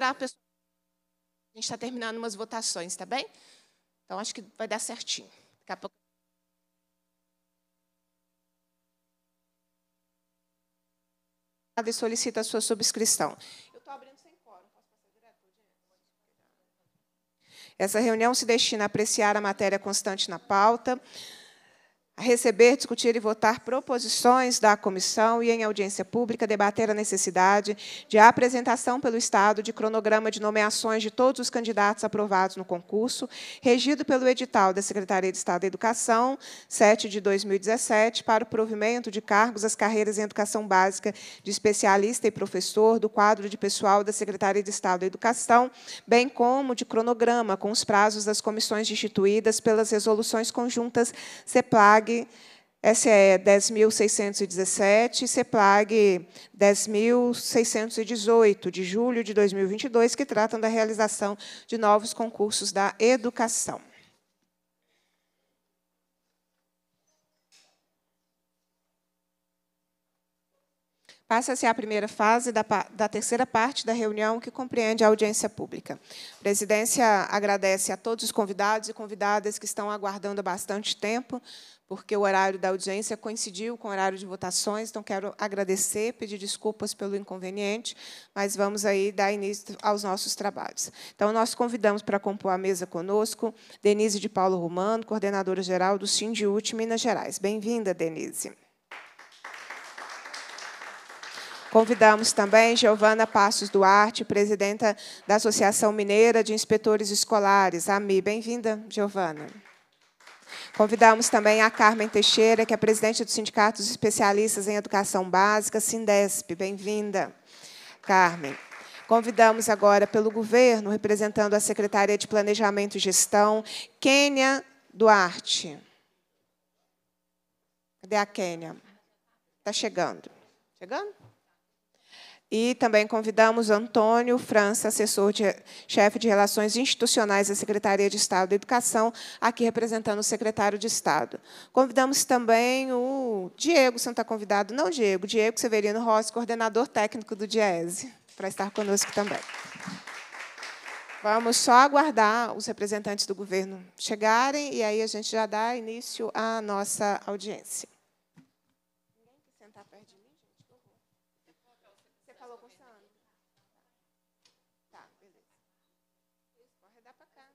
esperar a pessoa. A gente está terminando umas votações, tá bem? Então acho que vai dar certinho. Daqui a pouco. E solicita a sua subscrição. Eu estou abrindo sem quórum, posso passar direto? Essa reunião se destina a apreciar a matéria constante na pauta receber, discutir e votar proposições da comissão e, em audiência pública, debater a necessidade de apresentação pelo Estado de cronograma de nomeações de todos os candidatos aprovados no concurso, regido pelo edital da Secretaria de Estado da Educação, 7 de 2017, para o provimento de cargos às carreiras em educação básica de especialista e professor do quadro de pessoal da Secretaria de Estado da Educação, bem como de cronograma com os prazos das comissões instituídas pelas resoluções conjuntas CEPLAG é SE 10.617 e CEPLAG 10.618, de julho de 2022, que tratam da realização de novos concursos da educação. Passa-se a primeira fase da, da, terceira parte da reunião, que compreende a audiência pública. A presidência agradece a todos os convidados e convidadas que estão aguardando há bastante tempo porque o horário da audiência coincidiu com o horário de votações, então quero agradecer, pedir desculpas pelo inconveniente, mas vamos aí dar início aos nossos trabalhos. Então, nós convidamos para compor a mesa conosco Denise de Paulo Romano, coordenadora geral do Sindiúte Minas Gerais. Bem-vinda, Denise. Convidamos também Giovana Passos Duarte, presidenta da Associação Mineira de Inspetores Escolares, AMI. Bem-vinda, Giovana. Giovana. Convidamos também a Carmen Teixeira, que é presidente do Sindicato dos Especialistas em Educação Básica, Sindesp. Bem-vinda, Carmen. Convidamos agora pelo governo, representando a Secretaria de Planejamento e Gestão, Kênia Duarte. Cadê a Kênia? Está chegando. Chegando? E também convidamos Antônio França, assessor de chefe de Relações Institucionais da Secretaria de Estado da Educação, aqui representando o secretário de Estado. Convidamos também o Diego, você não está convidado, não, Diego, Diego Severino Rossi, coordenador técnico do DIESE, para estar conosco também. Vamos só aguardar os representantes do governo chegarem e aí a gente já dá início à nossa audiência. para cá.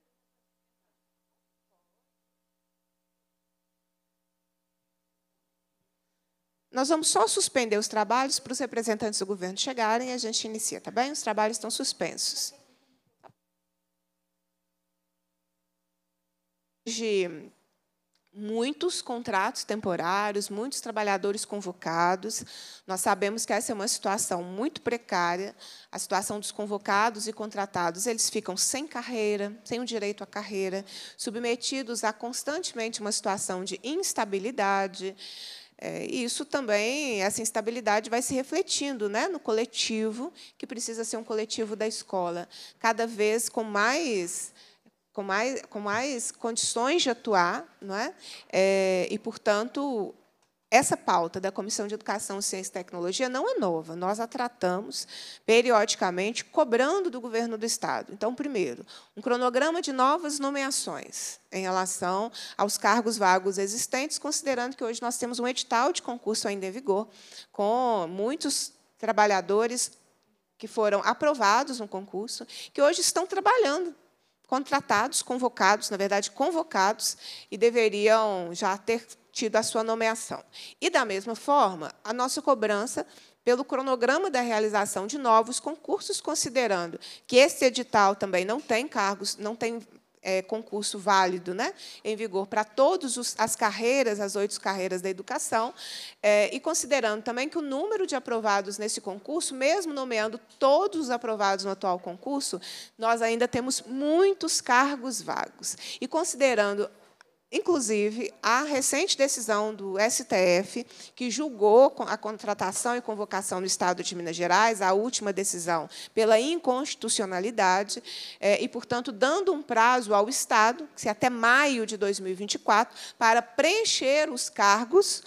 Nós vamos só suspender os trabalhos para os representantes do governo chegarem e a gente inicia, tá bem? Os trabalhos estão suspensos. De muitos contratos temporários, muitos trabalhadores convocados. Nós sabemos que essa é uma situação muito precária. A situação dos convocados e contratados, eles ficam sem carreira, sem o direito à carreira, submetidos a constantemente uma situação de instabilidade. É, isso também, essa instabilidade vai se refletindo né, no coletivo, que precisa ser um coletivo da escola, cada vez com mais com mais, com mais condições de atuar, não é? é e, portanto, essa pauta da Comissão de Educação, Ciência e Tecnologia não é nova. Nós a tratamos periodicamente, cobrando do governo do Estado. Então, primeiro, um cronograma de novas nomeações em relação aos cargos vagos existentes, considerando que hoje nós temos um edital de concurso ainda em vigor, com muitos trabalhadores que foram aprovados no concurso, que hoje estão trabalhando contratados, convocados, na verdade, convocados, e deveriam já ter tido a sua nomeação. E, da mesma forma, a nossa cobrança pelo cronograma da realização de novos concursos, considerando que esse edital também não tem cargos, não tem é, concurso válido, né, em vigor para todas as carreiras, as oito carreiras da educação, é, e considerando também que o número de aprovados nesse concurso, mesmo nomeando todos os aprovados no atual concurso, nós ainda temos muitos cargos vagos. E considerando Inclusive, a recente decisão do STF, que julgou a contratação e convocação do Estado de Minas Gerais, a última decisão, pela inconstitucionalidade, é, e, portanto, dando um prazo ao Estado, que até maio de 2024, para preencher os cargos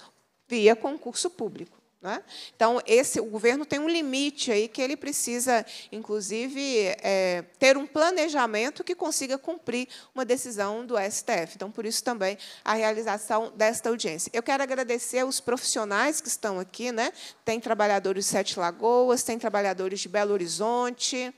via concurso público. Né? Então, esse, o governo tem um limite aí que ele precisa, inclusive, é, ter um planejamento que consiga cumprir uma decisão do STF. Então, por isso também a realização desta audiência. Eu quero agradecer aos profissionais que estão aqui, né? Tem trabalhadores de Sete Lagoas, tem trabalhadores de Belo Horizonte.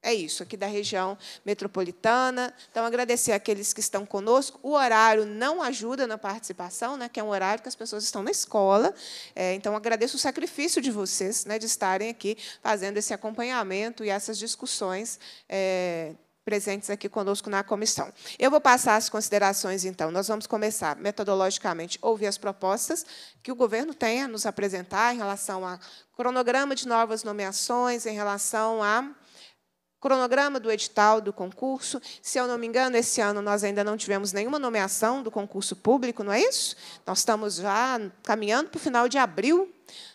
É isso, aqui da região metropolitana. Então, agradecer àqueles que estão conosco. O horário não ajuda na participação, né, que é um horário que as pessoas estão na escola. É, então, agradeço o sacrifício de vocês, né, de estarem aqui fazendo esse acompanhamento e essas discussões. É, presentes aqui conosco na comissão. Eu vou passar as considerações, então. Nós vamos começar, metodologicamente, ouvir as propostas que o governo tem a nos apresentar em relação a cronograma de novas nomeações, em relação a cronograma do edital, do concurso. Se eu não me engano, esse ano nós ainda não tivemos nenhuma nomeação do concurso público, não é isso? Nós estamos já caminhando para o final de abril.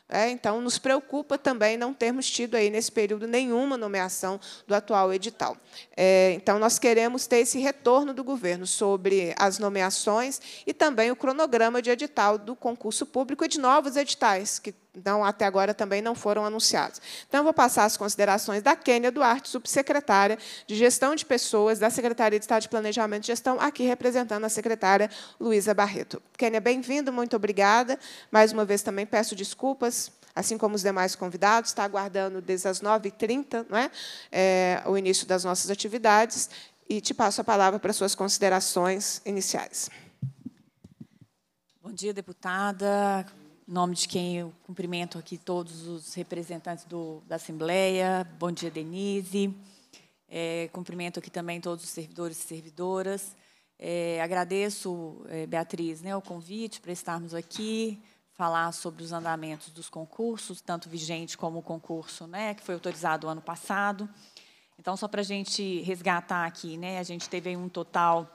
É, então, nos preocupa também não termos tido aí nesse período nenhuma nomeação do atual edital. É, então, nós queremos ter esse retorno do governo sobre as nomeações e também o cronograma de edital do concurso público e de novos editais que então, até agora também não foram anunciados. Então, eu vou passar as considerações da Kênia Duarte, subsecretária de Gestão de Pessoas da Secretaria de Estado de Planejamento e Gestão, aqui representando a secretária Luísa Barreto. Kênia, bem-vindo, muito obrigada. Mais uma vez também peço desculpas assim como os demais convidados, está aguardando desde as 9h30 não é? é? o início das nossas atividades. E te passo a palavra para suas considerações iniciais. Bom dia, deputada. Em nome de quem eu cumprimento aqui todos os representantes do, da Assembleia. Bom dia, Denise. É, cumprimento aqui também todos os servidores e servidoras. É, agradeço, é, Beatriz, né, o convite para estarmos aqui, falar sobre os andamentos dos concursos, tanto vigente como o concurso né, que foi autorizado ano passado. Então, só para a gente resgatar aqui, né, a gente teve um total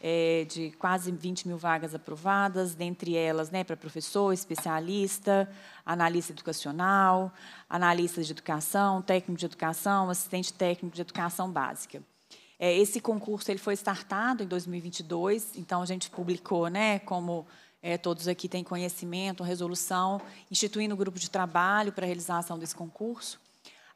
é, de quase 20 mil vagas aprovadas, dentre elas né, para professor, especialista, analista educacional, analista de educação, técnico de educação, assistente técnico de educação básica. É, esse concurso ele foi startado em 2022, então a gente publicou, né, como é, todos aqui têm conhecimento, resolução, instituindo um grupo de trabalho para a realização desse concurso.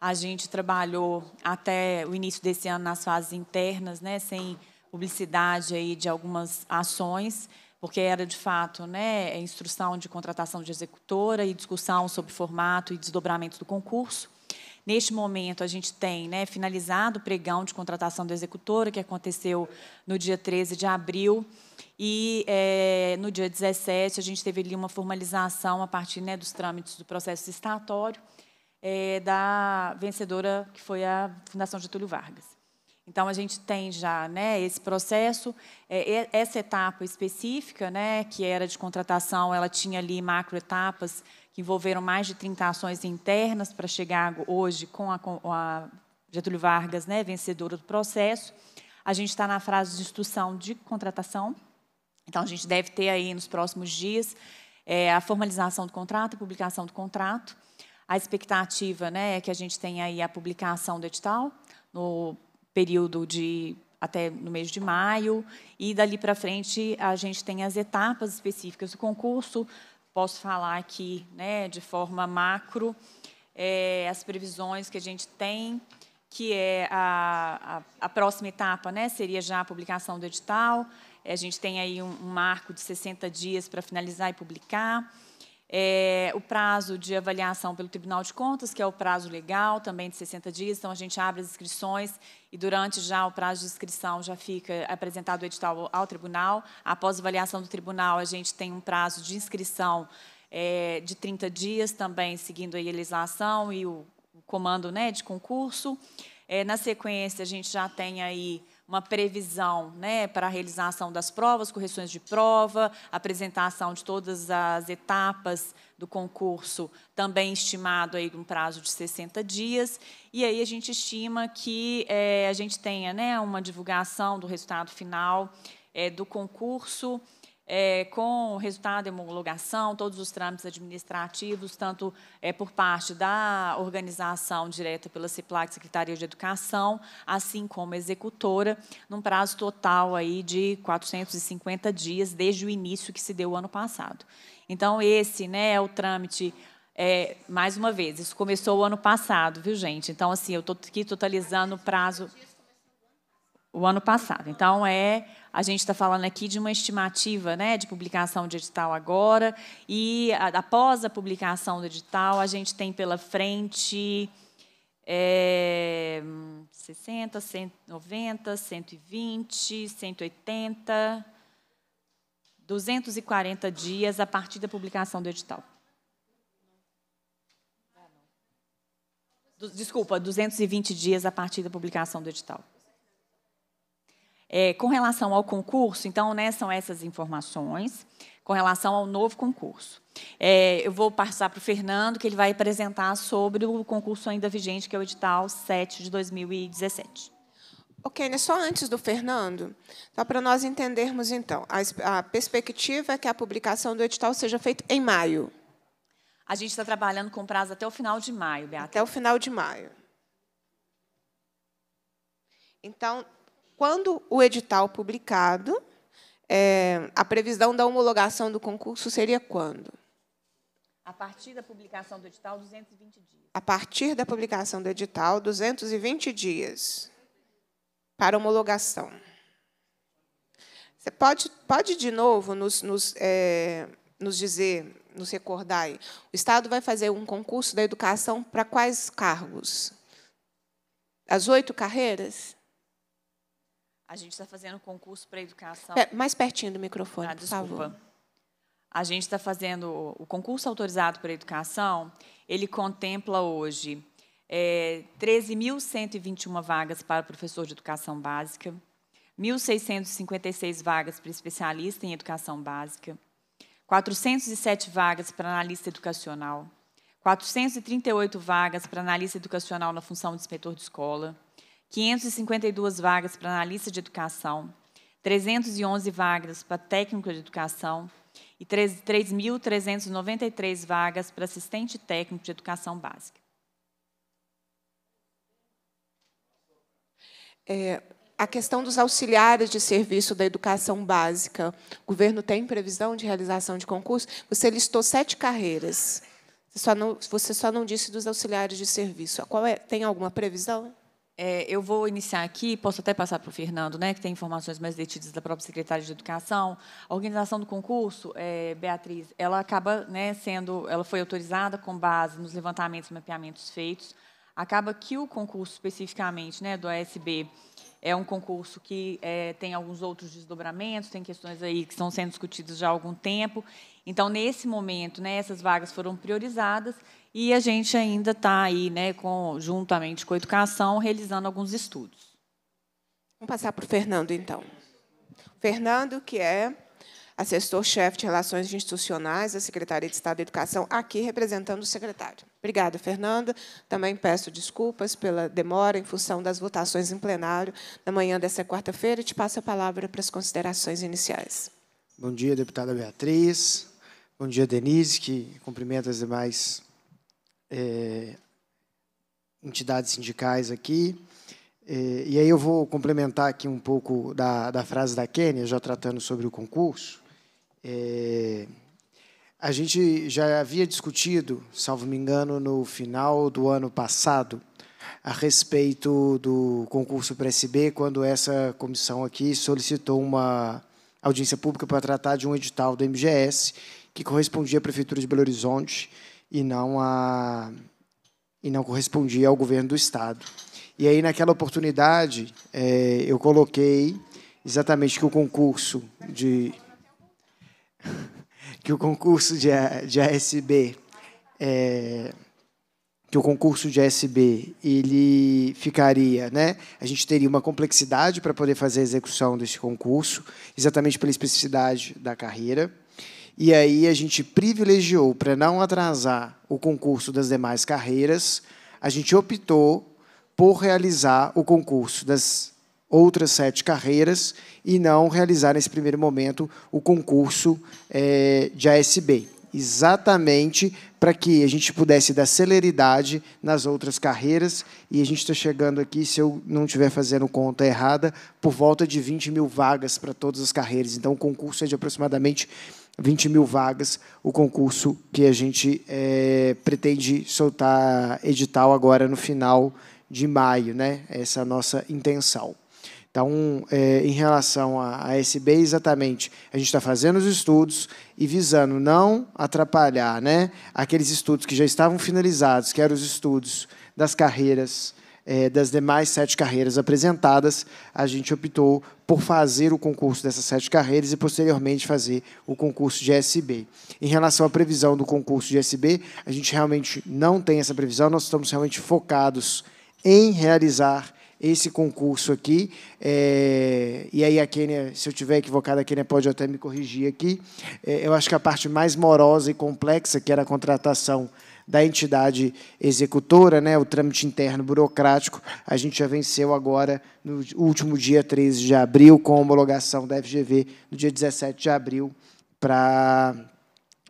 A gente trabalhou até o início desse ano nas fases internas, né, sem publicidade aí de algumas ações, porque era de fato né, é instrução de contratação de executora e discussão sobre formato e desdobramento do concurso. Neste momento, a gente tem né, finalizado o pregão de contratação da executora, que aconteceu no dia 13 de abril. E é, no dia 17, a gente teve ali uma formalização a partir né, dos trâmites do processo estatório é, da vencedora, que foi a Fundação Getúlio Vargas. Então, a gente tem já né, esse processo, é, essa etapa específica, né, que era de contratação, ela tinha ali macroetapas que envolveram mais de 30 ações internas para chegar hoje com a, com a Getúlio Vargas, né, vencedora do processo. A gente está na fase de instrução de contratação, então a gente deve ter aí nos próximos dias é, a formalização do contrato, a publicação do contrato. A expectativa né, é que a gente tenha aí a publicação do edital no período de até no mês de maio, e dali para frente a gente tem as etapas específicas do concurso. Posso falar aqui né, de forma macro é, as previsões que a gente tem, que é a, a, a, próxima etapa né, seria já a publicação do edital. É, a gente tem aí um, um marco de 60 dias para finalizar e publicar. É, o prazo de avaliação pelo Tribunal de Contas, que é o prazo legal, também de 60 dias, então a gente abre as inscrições e durante já o prazo de inscrição já fica apresentado o edital ao Tribunal. Após a avaliação do Tribunal, a gente tem um prazo de inscrição é, de 30 dias também, seguindo a legislação e o, o comando né, de concurso. É, na sequência, a gente já tem aí uma previsão né, para a realização das provas, correções de prova, apresentação de todas as etapas do concurso, também estimado aí um prazo de 60 dias. E aí a gente estima que é, a gente tenha né, uma divulgação do resultado final é, do concurso é, com resultado de homologação, todos os trâmites administrativos, tanto é, por parte da organização direta pela CIPLAC, Secretaria de Educação, assim como executora, num prazo total aí de 450 dias, desde o início que se deu o ano passado. Então, esse né, é o trâmite é, mais uma vez, isso começou o ano passado, viu, gente? Então, assim, eu estou aqui totalizando o prazo o ano passado. Então, é a gente está falando aqui de uma estimativa né, de publicação de edital agora, e após a publicação do edital, a gente tem pela frente é, 60, 190, 120, 180, 240 dias a partir da publicação do edital. Desculpa, 220 dias a partir da publicação do edital. É, com relação ao concurso, então, né, são essas informações com relação ao novo concurso. É, eu vou passar para o Fernando, que ele vai apresentar sobre o concurso ainda vigente, que é o edital 7 de 2017. Ok, né? só antes do Fernando, só para nós entendermos, então, a, a perspectiva é que a publicação do edital seja feita em maio. A gente está trabalhando com prazo até o final de maio, Beata. Até o final de maio. Então, quando o edital publicado, é, a previsão da homologação do concurso seria quando? A partir da publicação do edital, 220 dias. A partir da publicação do edital, 220 dias para homologação. Você pode, pode de novo, nos, nos, é, nos dizer, nos recordar aí. O Estado vai fazer um concurso da educação para quais cargos? As oito carreiras? A gente está fazendo concurso para educação. É, mais pertinho do microfone, ah, desculpa. por favor. A gente está fazendo o concurso autorizado para educação. Ele contempla hoje é, 13.121 vagas para professor de educação básica, 1.656 vagas para especialista em educação básica, 407 vagas para analista educacional, 438 vagas para analista educacional na função de inspetor de escola, 552 vagas para analista de educação, 311 vagas para técnico de educação e 3.393 vagas para assistente técnico de educação básica. É, a questão dos auxiliares de serviço da educação básica, o governo tem previsão de realização de concurso? Você listou sete carreiras. Você só não, você só não disse dos auxiliares de serviço. Qual é, tem alguma previsão? É, eu vou iniciar aqui, posso até passar para o Fernando, né, que tem informações mais detidas da própria secretária de Educação. A organização do concurso, é, Beatriz, ela acaba né, sendo, ela foi autorizada com base nos levantamentos e mapeamentos feitos. Acaba que o concurso, especificamente, né, do ASB, é um concurso que é, tem alguns outros desdobramentos, tem questões aí que estão sendo discutidas já há algum tempo. Então, nesse momento, né, essas vagas foram priorizadas e a gente ainda está aí, né, com, juntamente com a educação, realizando alguns estudos. Vamos passar para o Fernando, então. Fernando, que é assessor-chefe de Relações Institucionais da Secretaria de Estado da Educação, aqui representando o secretário. Obrigada, Fernanda. Também peço desculpas pela demora em função das votações em plenário na manhã dessa quarta-feira e te passo a palavra para as considerações iniciais. Bom dia, deputada Beatriz. Bom dia, Denise, que cumprimenta as demais é, entidades sindicais aqui. É, e aí eu vou complementar aqui um pouco da, da frase da Kênia, já tratando sobre o concurso. É, a gente já havia discutido, salvo me engano, no final do ano passado, a respeito do concurso para SB, quando essa comissão aqui solicitou uma audiência pública para tratar de um edital do MGS que correspondia à Prefeitura de Belo Horizonte, e não a e não correspondia ao governo do estado. E aí naquela oportunidade é, eu coloquei exatamente que o concurso de que o concurso de, de ASB é, que o concurso de ASB ele ficaria, né? A gente teria uma complexidade para poder fazer a execução desse concurso, exatamente pela especificidade da carreira. E aí a gente privilegiou, para não atrasar o concurso das demais carreiras, a gente optou por realizar o concurso das outras sete carreiras e não realizar, nesse primeiro momento, o concurso é, de ASB. Exatamente para que a gente pudesse dar celeridade nas outras carreiras. E a gente está chegando aqui, se eu não estiver fazendo conta errada, por volta de 20 mil vagas para todas as carreiras. Então, o concurso é de aproximadamente 20 mil vagas, o concurso que a gente é, pretende soltar edital agora no final de maio, né? Essa é a nossa intenção. Então, é, em relação à, ASB SB, exatamente, a gente está fazendo os estudos e visando não atrapalhar né, aqueles estudos que já estavam finalizados, que eram os estudos das carreiras, é, das demais sete carreiras apresentadas, a gente optou por fazer o concurso dessas sete carreiras e, posteriormente, fazer o concurso de SB. Em relação à previsão do concurso de SB, a gente realmente não tem essa previsão, nós estamos realmente focados em realizar esse concurso aqui. É, e aí a Kênia, se eu tiver equivocado, a Kênia pode até me corrigir aqui. É, eu acho que a parte mais morosa e complexa, que era a contratação da entidade executora, né, o trâmite interno burocrático, a gente já venceu agora no último dia 13 de abril, com a homologação da FGV no dia 17 de abril, para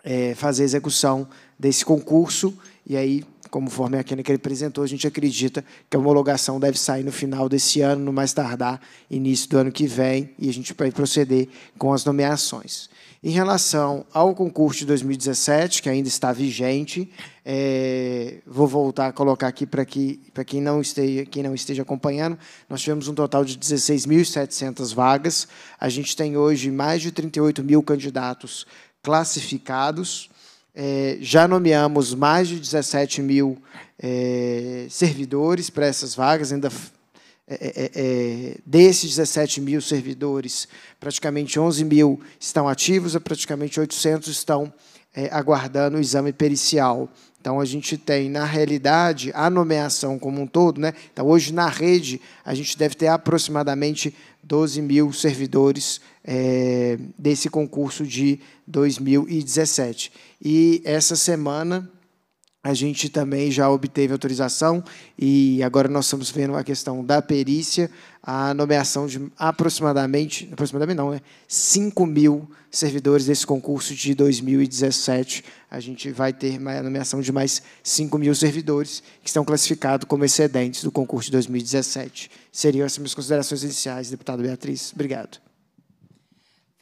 é, fazer a execução desse concurso. E aí, conforme a que ele apresentou, a gente acredita que a homologação deve sair no final desse ano, no mais tardar, início do ano que vem, e a gente vai proceder com as nomeações. Em relação ao concurso de 2017, que ainda está vigente, é, vou voltar a colocar aqui para que, para quem, não esteja, quem não esteja acompanhando, nós tivemos um total de 16.700 vagas. A gente tem hoje mais de 38 mil candidatos classificados. É, já nomeamos mais de 17 mil é, servidores para essas vagas, ainda é é, é, é, desses 17 mil servidores, praticamente 11 mil estão ativos e praticamente 800 estão é, aguardando o exame pericial. Então, a gente tem, na realidade, a nomeação como um todo. Né? Então, hoje, na rede, a gente deve ter aproximadamente 12 mil servidores é, desse concurso de 2017. E essa semana a gente também já obteve autorização e agora nós estamos vendo a questão da perícia, a nomeação de aproximadamente, aproximadamente não, né, 5 mil servidores desse concurso de 2017. A gente vai ter a nomeação de mais 5 mil servidores que estão classificados como excedentes do concurso de 2017. Seriam essas minhas considerações iniciais, deputada Beatriz. Obrigado.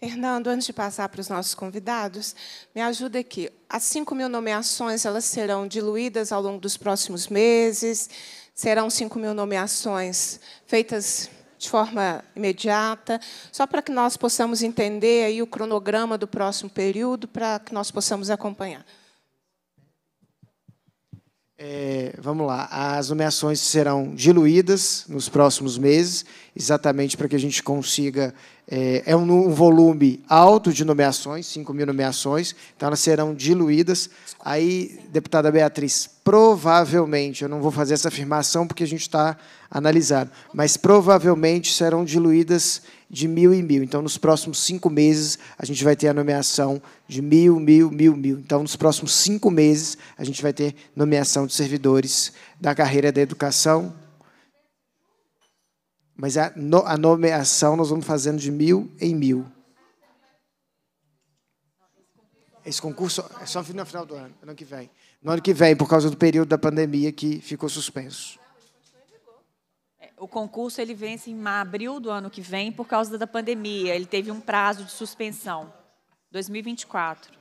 Fernando, antes de passar para os nossos convidados, me ajuda aqui. As 5 mil nomeações elas serão diluídas ao longo dos próximos meses? Serão 5 mil nomeações feitas de forma imediata? Só para que nós possamos entender aí o cronograma do próximo período, para que nós possamos acompanhar. É, vamos lá, as nomeações serão diluídas nos próximos meses, exatamente para que a gente consiga é, é um volume alto de nomeações, 5 mil nomeações, então elas serão diluídas. Aí, deputada Beatriz, provavelmente, eu não vou fazer essa afirmação porque a gente está analisando, mas provavelmente serão diluídas de mil em mil. Então, nos próximos cinco meses, a gente vai ter a nomeação de mil, mil, mil, mil. Então, nos próximos cinco meses, a gente vai ter nomeação de servidores da carreira da educação, mas a, no, a nomeação nós vamos fazendo de mil em mil. Esse concurso é só no final do ano, ano que vem. No ano que vem, por causa do período da pandemia que ficou suspenso. É, o concurso ele vence em abril do ano que vem por causa da pandemia. Ele teve um prazo de suspensão, 2024.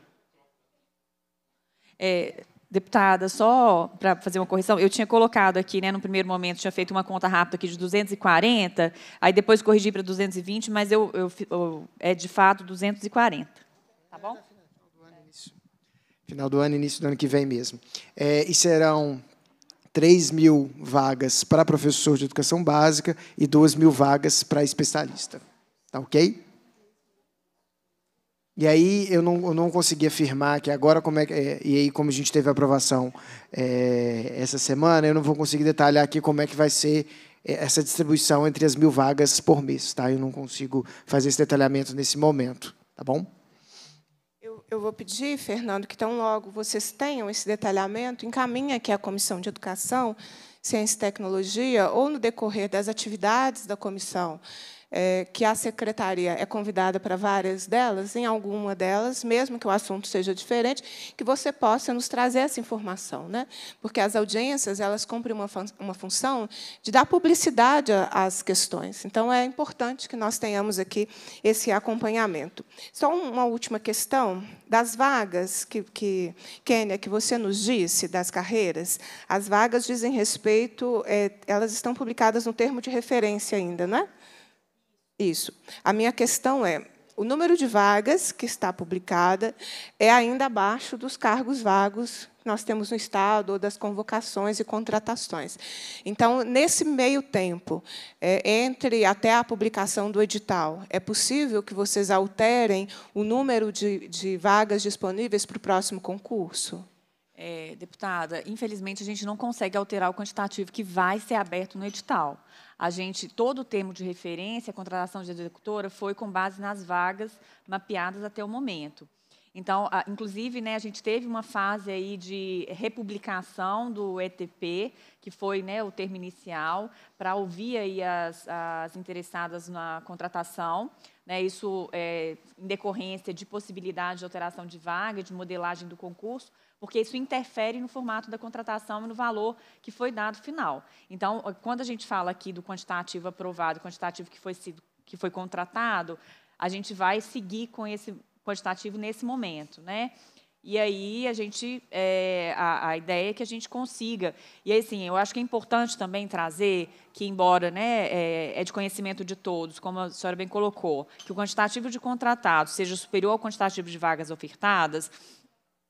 É, Deputada, só para fazer uma correção, eu tinha colocado aqui, né, no primeiro momento, tinha feito uma conta rápida aqui de 240, aí depois corrigi para 220, mas eu, eu, eu, é de fato 240. Tá bom? Final do ano, início do ano que vem mesmo. É, e serão 3 mil vagas para professor de educação básica e 2 mil vagas para especialista. Tá ok? E aí eu não, eu não consegui afirmar que agora como é, é, e aí como a gente teve a aprovação é, essa semana, eu não vou conseguir detalhar aqui como é que vai ser é, essa distribuição entre as mil vagas por mês, tá? Eu não consigo fazer esse detalhamento nesse momento, tá bom? Eu, eu vou pedir, Fernando, que tão logo vocês tenham esse detalhamento, encaminhe aqui a Comissão de Educação, Ciência e Tecnologia ou no decorrer das atividades da comissão é, que a secretaria é convidada para várias delas, em alguma delas, mesmo que o assunto seja diferente, que você possa nos trazer essa informação, né? Porque as audiências elas cumprem uma, uma função de dar publicidade às questões. Então é importante que nós tenhamos aqui esse acompanhamento. Só uma última questão das vagas que, que Kênia, que você nos disse das carreiras, as vagas dizem respeito, é, elas estão publicadas no termo de referência ainda, não é? Isso. A minha questão é: o número de vagas que está publicada é ainda abaixo dos cargos vagos que nós temos no Estado, ou das convocações e contratações. Então, nesse meio tempo, é, entre até a publicação do edital, é possível que vocês alterem o número de, de vagas disponíveis para o próximo concurso? É, deputada, infelizmente a gente não consegue alterar o quantitativo que vai ser aberto no edital a gente todo o termo de referência, a contratação de executora foi com base nas vagas mapeadas até o momento. Então, a, inclusive, né, a gente teve uma fase aí de republicação do ETP, que foi né, o termo inicial, para ouvir aí as, as interessadas na contratação. Né, isso é, em decorrência de possibilidade de alteração de vaga, de modelagem do concurso, porque isso interfere no formato da contratação e no valor que foi dado final. Então, quando a gente fala aqui do quantitativo aprovado, quantitativo que foi, sido, que foi contratado, a gente vai seguir com esse quantitativo nesse momento, né? E aí a gente, é, a, a, ideia é que a gente consiga. E aí, sim, eu acho que é importante também trazer que, embora né, é, é, de conhecimento de todos, como a senhora bem colocou, que o quantitativo de contratados seja superior ao quantitativo de vagas ofertadas,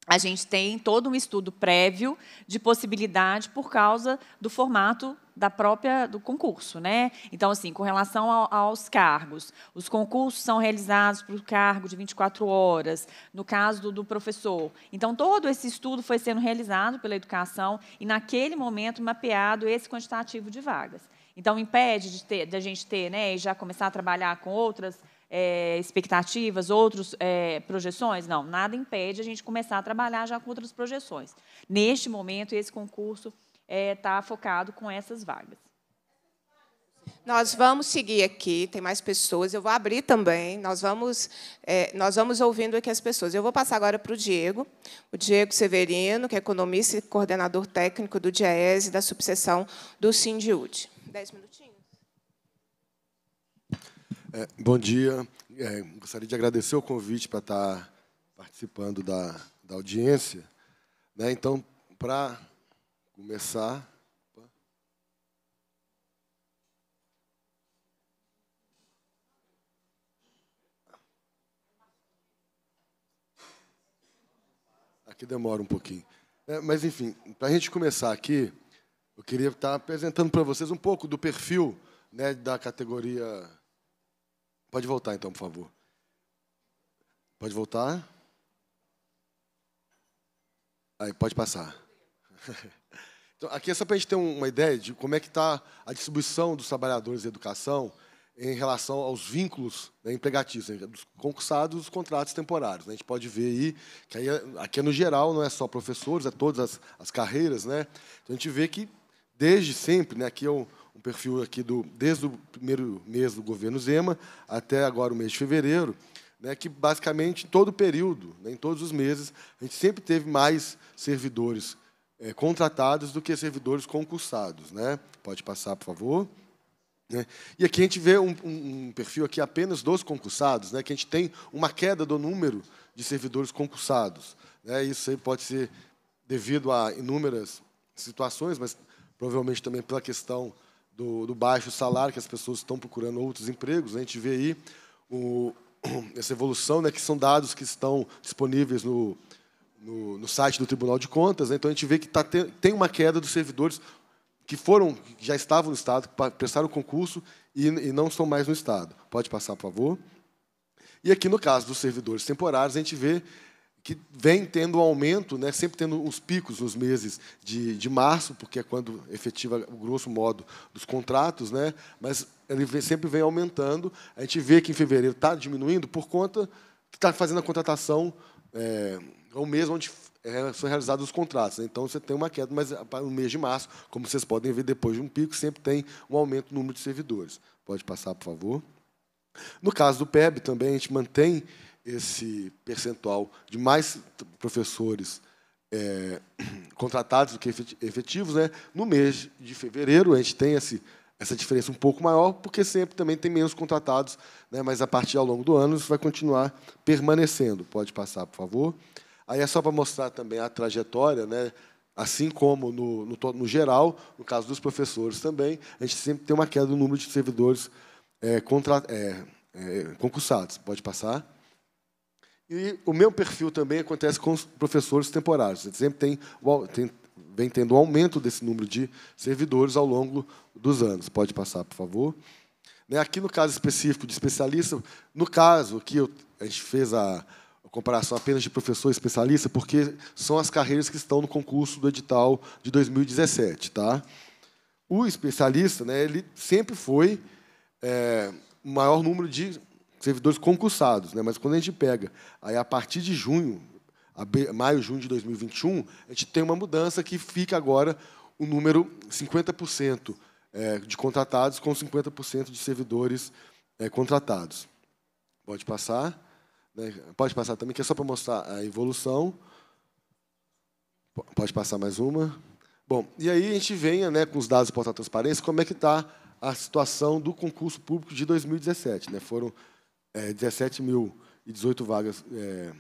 a gente tem todo um estudo prévio de possibilidade por causa do formato da própria do concurso, né? Então, assim, com relação ao, aos cargos, os concursos são realizados para o cargo de 24 horas, no caso do, do, professor. Então, todo esse estudo foi sendo realizado pela educação e, naquele momento, mapeado esse quantitativo de vagas. Então, impede de, ter, de a gente ter, né, e já começar a trabalhar com outras é, expectativas, outras é, projeções? Não, nada impede a gente começar a trabalhar já com outras projeções. Neste momento, esse concurso está é, tá focado com essas vagas. Nós vamos seguir aqui, tem mais pessoas, eu vou abrir também, nós vamos, é, nós vamos ouvindo aqui as pessoas. Eu vou passar agora para o Diego, o Diego Severino, que é economista e coordenador técnico do e da subseção do Sindiúde dez minutinhos. É, bom dia. É, gostaria de agradecer o convite para estar participando da, da audiência. Né, então, para começar. Aqui demora um pouquinho. É, mas, enfim, para a gente começar aqui, eu queria estar apresentando para vocês um pouco do perfil né, da categoria. Pode voltar então, por favor. Pode voltar. Aí, pode passar. Então, aqui é só para a gente ter uma ideia de como é que está a distribuição dos trabalhadores de educação em relação aos vínculos né, empregatícios, né, dos concursados dos contratos temporários. Né? A gente pode ver aí, que aí, é, aqui é no geral, não é só professores, é todas as, as carreiras. Né? Então, a gente vê que desde sempre, né, aqui é um, perfil aqui do, desde o primeiro mês do governo Zema até agora o mês de fevereiro, né, que basicamente em todo o período, né, em todos os meses, a gente sempre teve mais servidores é, contratados do que servidores concursados. Né? Pode passar, por favor. Né? E aqui a gente vê um, um, um, perfil aqui apenas dos concursados, né? que a gente tem uma queda do número de servidores concursados. Né? Isso aí pode ser devido a inúmeras situações, mas provavelmente também pela questão do, do baixo salário, que as pessoas estão procurando outros empregos. Né? A gente vê aí o, essa evolução, né, que são dados que estão disponíveis no, no, no site do Tribunal de Contas. Né, então, a gente vê que tá, tem uma queda dos servidores que foram, já estavam no Estado, que prestaram concurso e, e não estão mais no Estado. Pode passar, por favor. E aqui, no caso dos servidores temporários, a gente vê que vem tendo um aumento, né, sempre tendo os picos nos meses de, de março, porque é quando efetiva o grosso modo dos contratos, né, mas ele vem, sempre vem aumentando. A gente vê que em fevereiro está diminuindo por conta que está fazendo a contratação é, ao é mês onde é, são realizados os contratos. Né, então, você tem uma queda, mas no ah, mês de março, como vocês podem ver, depois de um pico, sempre tem um aumento no número de servidores. Pode passar, por favor. No caso do PEB, também, a gente mantém esse percentual de mais professores é, contratados do que efetivos. Né? No mês de fevereiro, a gente tem esse, essa diferença um pouco maior, porque sempre também tem menos contratados, né? mas a partir ao longo do ano isso vai continuar permanecendo. Pode passar, por favor. Aí é só para mostrar também a trajetória, né? assim como no, no, no, geral, no caso dos professores também, a gente sempre tem uma queda do número de servidores é, contra, é, é, concursados. Pode passar. E o meu perfil também acontece com os professores temporários. Sempre tem, tem vem tendo um aumento desse número de servidores ao longo dos anos. Pode passar, por favor. Né, aqui no caso específico de especialista, no caso que a gente fez a, comparação apenas de professor e especialista, porque são as carreiras que estão no concurso do edital de 2017. Tá? O especialista, né, ele sempre foi é, o maior número de servidores concursados, né? mas quando a gente pega, aí a partir de junho, maio, junho de 2021, a gente tem uma mudança que fica agora o número 50% é, de contratados com 50% de servidores é, contratados. Pode passar. Né? Pode passar também, que é só para mostrar a evolução. Pode passar mais uma. Bom, e aí a gente venha né, com os dados do Portal Transparência, como é que está a situação do concurso público de 2017. Né? Foram é, 17 mil e 18 vagas é,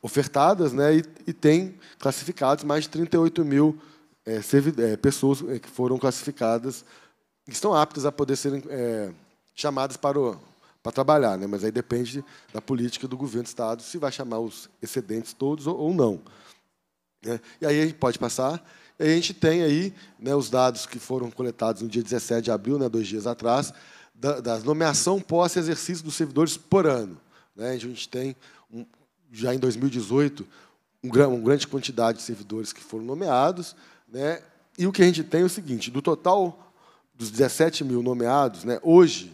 ofertadas, né, e, e, tem classificados mais de 38 mil é, é pessoas é, que foram classificadas, que estão aptas a poder serem é, chamadas para, o, para trabalhar, né, mas aí depende da política do governo do Estado se vai chamar os excedentes todos ou, ou não. Né. E aí a gente pode passar. E a gente tem aí né, os dados que foram coletados no dia 17 de abril, né, dois dias atrás, da, da nomeação, posse e exercício dos servidores por ano. Né? A gente tem, um, já em 2018, um, uma grande quantidade de servidores que foram nomeados. Né? E o que a gente tem é o seguinte: do total dos 17 mil nomeados, né, hoje,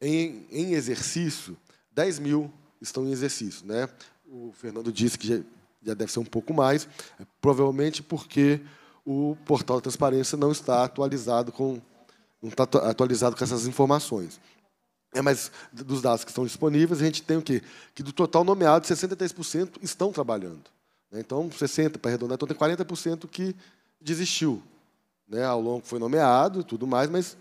em, em exercício, 10 mil estão em exercício. Né? O Fernando disse que já, já deve ser um pouco mais, é provavelmente porque o portal transparência não está atualizado com não está atualizado com essas informações. É, mas dos dados que estão disponíveis, a gente tem o quê? Que do total nomeado, 63% estão trabalhando. Né? Então, 60% para arredondar, então tem 40% que desistiu. Né? Ao longo foi nomeado e tudo mais, mas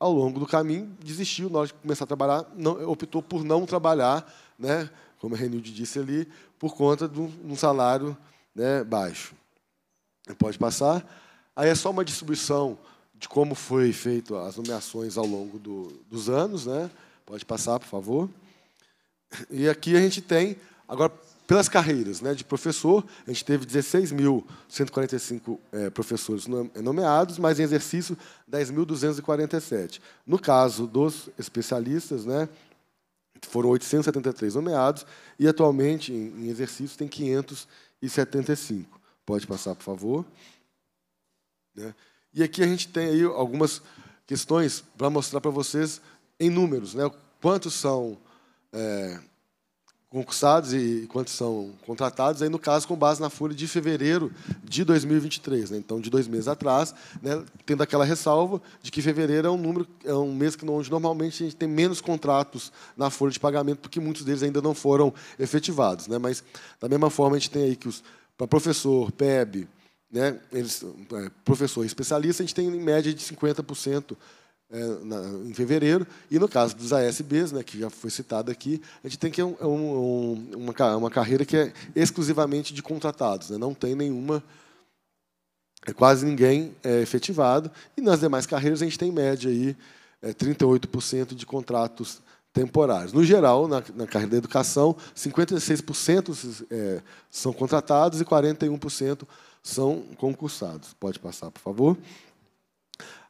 ao longo do caminho desistiu, na hora de começar a trabalhar, não, optou por não trabalhar, né? como a Renilde disse ali, por conta de um salário né, baixo. Pode passar. Aí é só uma distribuição de como foi feito as nomeações ao longo do, dos anos, né? Pode passar, por favor. E aqui a gente tem, agora, pelas carreiras né, de professor, a gente teve 16.145 é, professores nomeados, mas em exercício, 10.247. No caso dos especialistas, né, foram 873 nomeados, e atualmente, em, exercício, tem 575. Pode passar, por favor. Né? E aqui a gente tem aí algumas questões para mostrar para vocês em números, né? Quantos são é, concursados e quantos são contratados, aí no caso com base na folha de fevereiro de 2023, né? então de dois meses atrás, né? tendo aquela ressalva de que fevereiro é um número é um mês que onde normalmente a gente tem menos contratos na folha de pagamento porque muitos deles ainda não foram efetivados, né? mas da mesma forma a gente tem aí que os para professor, PEB, né, eles, é, professor especialista, a gente tem em média de 50% é, na, em fevereiro. E no caso dos ASBs, né, que já foi citado aqui, a gente tem que é um, é é um, uma, uma carreira que é exclusivamente de contratados, né, não tem nenhuma é quase ninguém é efetivado. E nas demais carreiras a gente tem em média aí é, 38% de contratos temporários. No geral, na, na carreira da educação, 56% é, são contratados e 41% são concursados. Pode passar, por favor.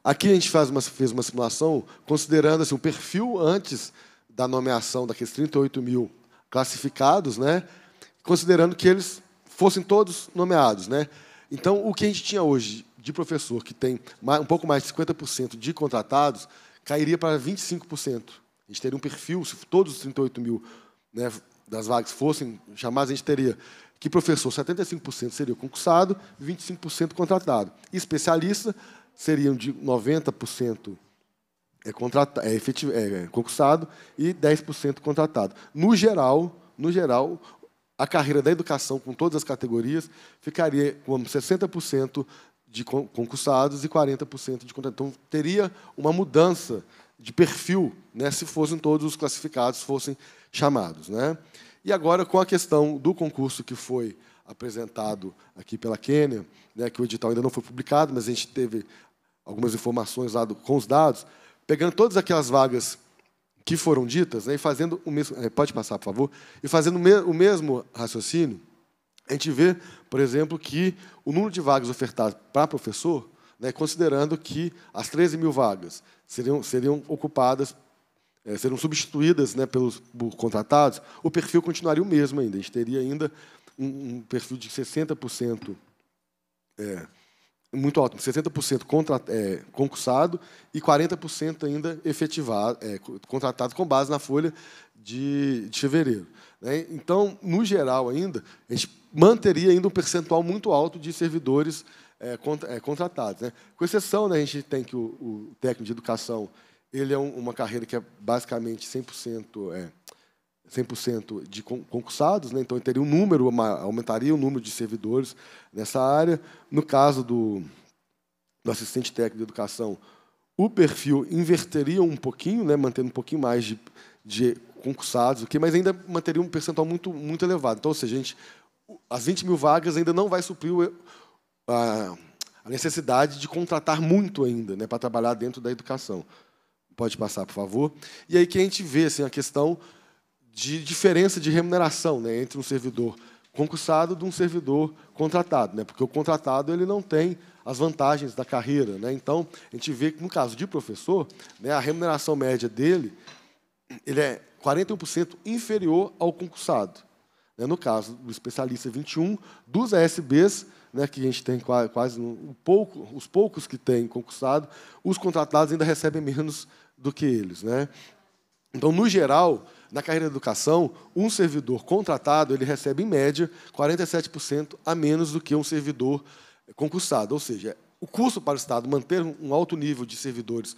Aqui a gente faz uma, fez uma simulação considerando assim, o perfil antes da nomeação daqueles 38 mil classificados, né? considerando que eles fossem todos nomeados. Né? Então, o que a gente tinha hoje de professor, que tem um pouco mais de 50% de contratados, cairia para 25%. A gente teria um perfil, se todos os 38 mil né, das vagas fossem chamadas, a gente teria que professor 75% seria concursado, 25% contratado. especialista seriam de 90% é, contratado, é, efetivo, é, é concursado e 10% contratado. No geral, no geral, a carreira da educação com todas as categorias ficaria com 60% de concursados e 40% de contratados. Então, teria uma mudança de perfil né, se fossem todos os classificados fossem chamados. Né? E agora, com a questão do concurso que foi apresentado aqui pela Quênia, né, que o edital ainda não foi publicado, mas a gente teve algumas informações lá do, com os dados, pegando todas aquelas vagas que foram ditas né, e fazendo o mesmo. É, pode passar, por favor. E fazendo o, mesmo raciocínio, a gente vê, por exemplo, que o número de vagas ofertadas para professor, né, considerando que as 13 mil vagas seriam, seriam ocupadas é, serão substituídas né, pelos por contratados, o perfil continuaria o mesmo ainda. A gente teria ainda um, um perfil de 60%, é, muito alto, 60% contra, é, concursado e 40% ainda efetivado, é, contratado com base na folha de, de fevereiro. Né? Então, no geral ainda, a gente manteria ainda um percentual muito alto de servidores é, contratados. Né? Com exceção, né, a gente tem que o, o técnico de educação ele é um, uma carreira que é basicamente 100%, é, 100 de concursados, né? então teria um número, uma, aumentaria o número de servidores nessa área. No caso do, do assistente técnico de educação, o perfil inverteria um pouquinho, né? mantendo um pouquinho mais de, de concursados, okay? mas ainda manteria um percentual muito, muito elevado. Então, ou seja, a gente, as 20 mil vagas ainda não vai suprir o, a, a necessidade de contratar muito ainda né? para trabalhar dentro da educação. Pode passar, por favor. E aí que a gente vê assim, a questão de diferença de remuneração né, entre um servidor concursado de um servidor contratado, né, porque o contratado ele não tem as vantagens da carreira. Né, então, a gente vê que, no caso de professor, né, a remuneração média dele ele é 41% inferior ao concursado. Né, no caso do especialista 21, dos ASBs, né, que a gente tem quase, quase um pouco, os poucos que têm concursado, os contratados ainda recebem menos do que eles. Né? Então, no geral, na carreira de educação, um servidor contratado ele recebe, em média, 47% a menos do que um servidor concursado. Ou seja, o custo para o Estado manter um alto nível de servidores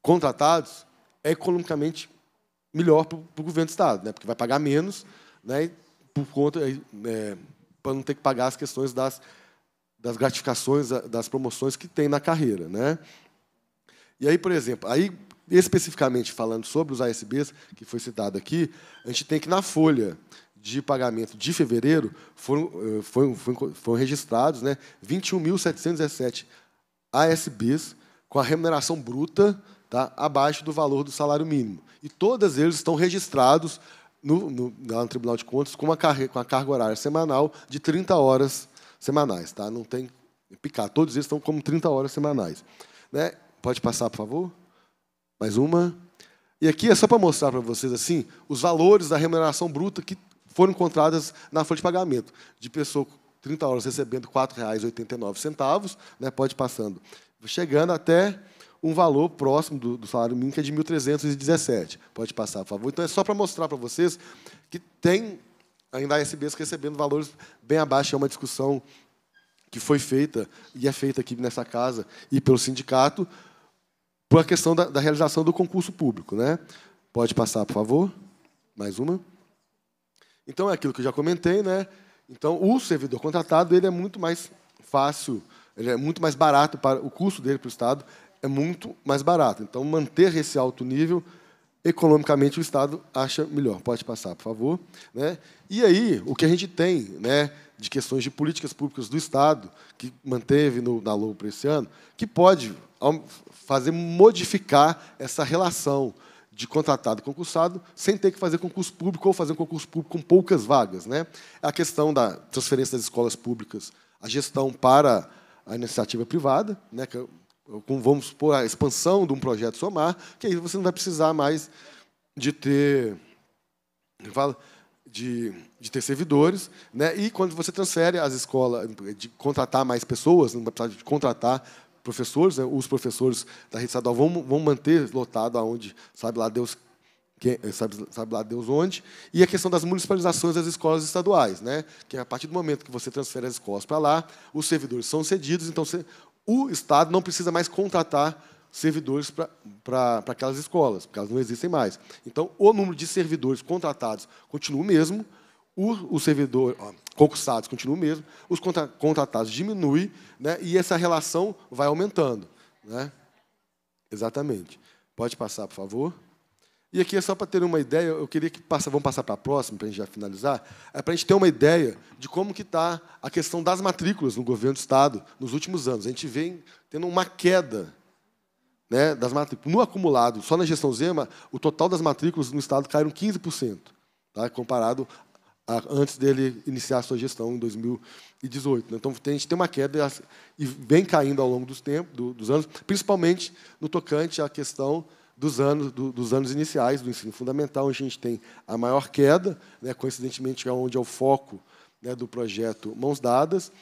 contratados é economicamente melhor para o governo do Estado, né? porque vai pagar menos né? por conta é, para não ter que pagar as questões das, das gratificações, das promoções que tem na carreira. Né? E aí, por exemplo, aí especificamente falando sobre os ASBs, que foi citado aqui, a gente tem que, na folha de pagamento de fevereiro, foram, eh, foram, foram registrados né, 21.717 ASBs com a remuneração bruta tá, abaixo do valor do salário mínimo. E todas eles estão registrados no, no, no Tribunal de Contas com, carga, a carga horária semanal de 30 horas semanais. Tá? Não tem picar. Todos eles estão como 30 horas semanais. Né? Pode passar, por favor? mais uma. E aqui é só para mostrar para vocês assim os valores da remuneração bruta que foram encontradas na folha de pagamento. De pessoa 30 horas recebendo R$ 4,89, né, pode passando, chegando até um valor próximo do, do salário mínimo, que é de 1.317. Pode passar, por favor. Então, é só para mostrar para vocês que tem ainda ASBs recebendo valores bem abaixo. É uma discussão que foi feita e é feita aqui nessa casa e pelo sindicato, por a questão da, da realização do concurso público. Né? Pode passar, por favor. Mais uma. Então, é aquilo que eu já comentei. Né? Então, o servidor contratado ele é muito mais fácil, ele é muito mais barato, para o custo dele para o Estado é muito mais barato. Então, manter esse alto nível economicamente o Estado acha melhor. Pode passar, por favor. Né? E aí, o que a gente tem né, de questões de políticas públicas do Estado, que manteve no, na LOU para esse ano, que pode fazer modificar essa relação de contratado e concursado, sem ter que fazer concurso público ou fazer um concurso público com poucas vagas. Né? A questão da transferência das escolas públicas, a gestão para a iniciativa privada, né, vamos supor, a expansão de um projeto somar, que aí você não vai precisar mais de ter, é de, de ter servidores. Né? E quando você transfere as escolas, de contratar mais pessoas, não vai precisar de contratar professores, né, os professores da rede estadual vão, vão manter lotado aonde, sabe lá Deus quem, eh, sabe, sabe, lá Deus onde, e a questão das municipalizações das escolas estaduais, né? que é a partir do momento que você transfere as escolas para lá, os servidores são cedidos, então você, o Estado não precisa mais contratar servidores para aquelas escolas, porque elas não existem mais. Então, o número de servidores contratados continua o mesmo, o, servidor concursados continua o mesmo, os contra, contratados diminuem né, e essa relação vai aumentando. Né? Exatamente. Pode passar, por favor. E aqui é só para ter uma ideia, eu queria que passa, vamos passar para a próxima, para a gente já finalizar, é para a gente ter uma ideia de como que está a questão das matrículas no governo do Estado nos últimos anos. A gente vem tendo uma queda né, das matrículas. No acumulado, só na gestão Zema, o total das matrículas no Estado caiu 15%, tá, comparado antes dele iniciar a sua gestão em 2018. Né? Então, a gente tem uma queda e vem caindo ao longo dos, tempos, dos anos, principalmente no tocante à questão dos anos, dos anos iniciais do ensino fundamental, onde a gente tem a maior queda, né, coincidentemente é onde é o foco né, do projeto Mãos Dadas.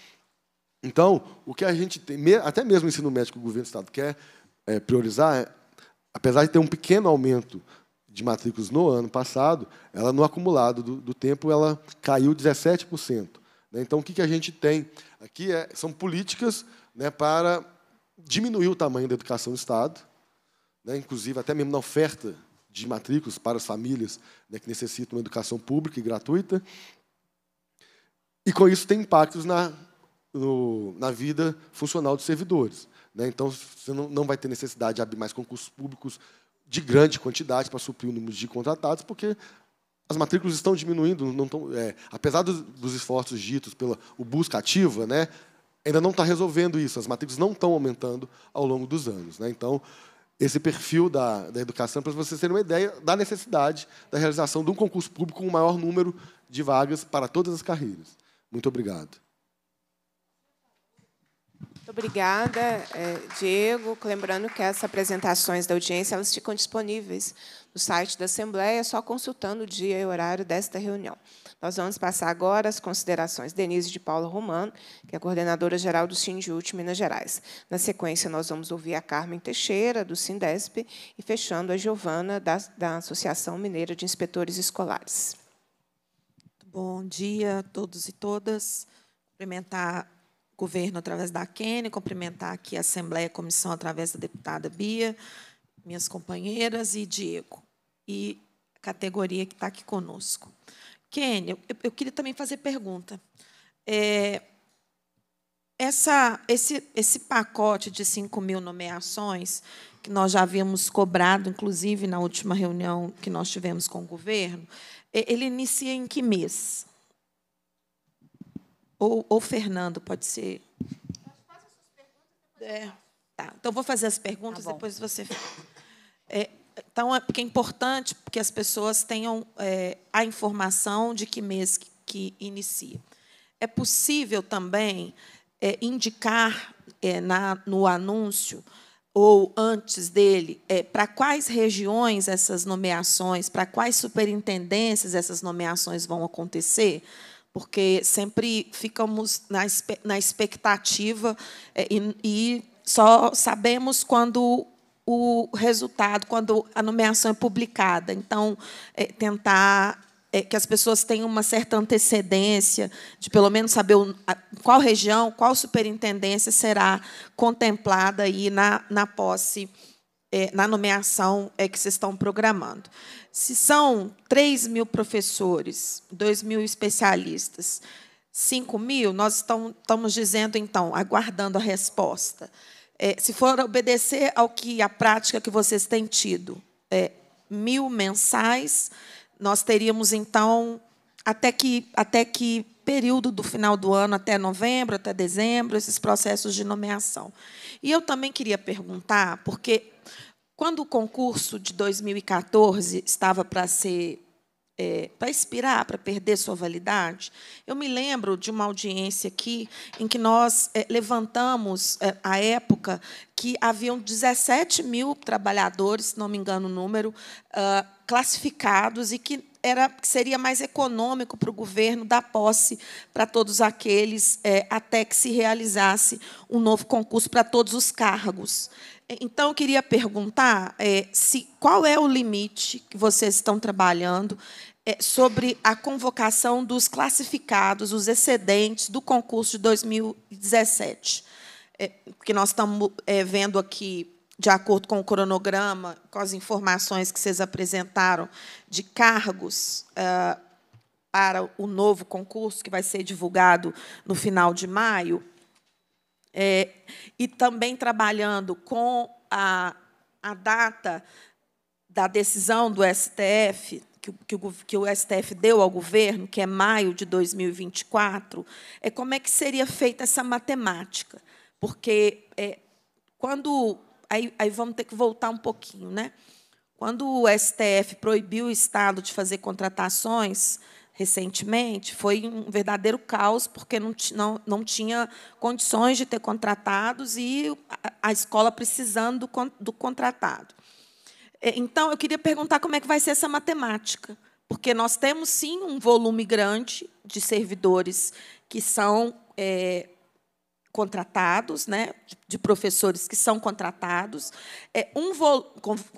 Então, o que a gente tem, até mesmo o ensino médio que o governo do Estado quer é, priorizar, é, apesar de ter um pequeno aumento de matrículas no ano passado, ela no acumulado do, do tempo ela caiu 17%. Né? Então, o que, que a gente tem aqui é, são políticas né, para diminuir o tamanho da educação do Estado, né, inclusive até mesmo na oferta de matrículas para as famílias né, que necessitam uma educação pública e gratuita. E com isso tem impactos na, no, na vida funcional dos servidores. Né? Então, você não, não vai ter necessidade de abrir mais concursos públicos de grande quantidade para suprir o número de contratados, porque as matrículas estão diminuindo, não estão, é, apesar dos, dos, esforços ditos pela o busca ativa, né, ainda não está resolvendo isso. As matrículas não estão aumentando ao longo dos anos, né? Então esse perfil da, da educação, para vocês terem uma ideia da necessidade da realização de um concurso público com o maior número de vagas para todas as carreiras. Muito obrigado obrigada, é, Diego. Lembrando que as apresentações da audiência elas ficam disponíveis no site da Assembleia, só consultando o dia e horário desta reunião. Nós vamos passar agora as considerações Denise de Paula Romano, que é coordenadora geral do Sindiúte Minas Gerais. Na sequência, nós vamos ouvir a Carmen Teixeira, do Sindesp, e fechando a Giovana, da, da Associação Mineira de Inspetores Escolares. Bom dia a todos e todas. Cumprimentar governo através da Kene, cumprimentar aqui a Assembleia e a Comissão através da deputada Bia, minhas companheiras e Diego, e a categoria que está aqui conosco. Kene, eu, eu, queria também fazer pergunta. É, essa, esse, esse pacote de 5 mil nomeações, que nós já havíamos cobrado, inclusive na última reunião que nós tivemos com o governo, ele inicia em que mês? Ou, ou Fernando, pode ser. É. Tá. Então, vou fazer as perguntas, tá depois você. É, então, é, porque é importante que as pessoas tenham é, a informação de que mês que, que inicia. É possível também é, indicar é, na, no anúncio ou antes dele, é, para quais regiões essas nomeações, para quais superintendências essas nomeações vão acontecer, porque sempre ficamos na, na expectativa é, e, e só sabemos quando o resultado, quando a nomeação é publicada. Então, é, tentar é, que as pessoas tenham uma certa antecedência de pelo menos saber o, a, qual região, qual superintendência será contemplada aí na, na posse é, na nomeação é que vocês estão programando. Se são 3 mil professores, 2 mil especialistas, 5 mil, nós estão, estamos dizendo, então, aguardando a resposta. É, se for obedecer ao que a prática que vocês têm tido, é, mil mensais, nós teríamos, então, até que, até que período do final do ano, até novembro, até dezembro, esses processos de nomeação. E eu também queria perguntar, porque quando o concurso de 2014 estava para ser é, para expirar, para perder sua validade, eu me lembro de uma audiência aqui em que nós é, levantamos, é, à época, que haviam 17 mil trabalhadores, se não me engano o número, uh, classificados e que era seria mais econômico para o governo dar posse para todos aqueles é, até que se realizasse um novo concurso para todos os cargos. É, então, eu queria perguntar é, se qual é o limite que vocês estão trabalhando é, sobre a convocação dos classificados, os excedentes do concurso de 2017. É, porque nós estamos é, vendo aqui, de acordo com o cronograma, com as informações que vocês apresentaram de cargos é, para o novo concurso, que vai ser divulgado no final de maio, é, e também trabalhando com a, a data da decisão do STF, que, que, o, que o STF deu ao governo, que é maio de 2024, é como é que seria feita essa matemática. Porque é, quando. Aí, aí vamos ter que voltar um pouquinho, né? Quando o STF proibiu o Estado de fazer contratações, recentemente, foi um verdadeiro caos, porque não, não, não tinha condições de ter contratados e a, escola precisando do, do contratado. É, então, eu queria perguntar como é que vai ser essa matemática, porque nós temos, sim, um volume grande de servidores que são é, contratados, né, de professores que são contratados, é, um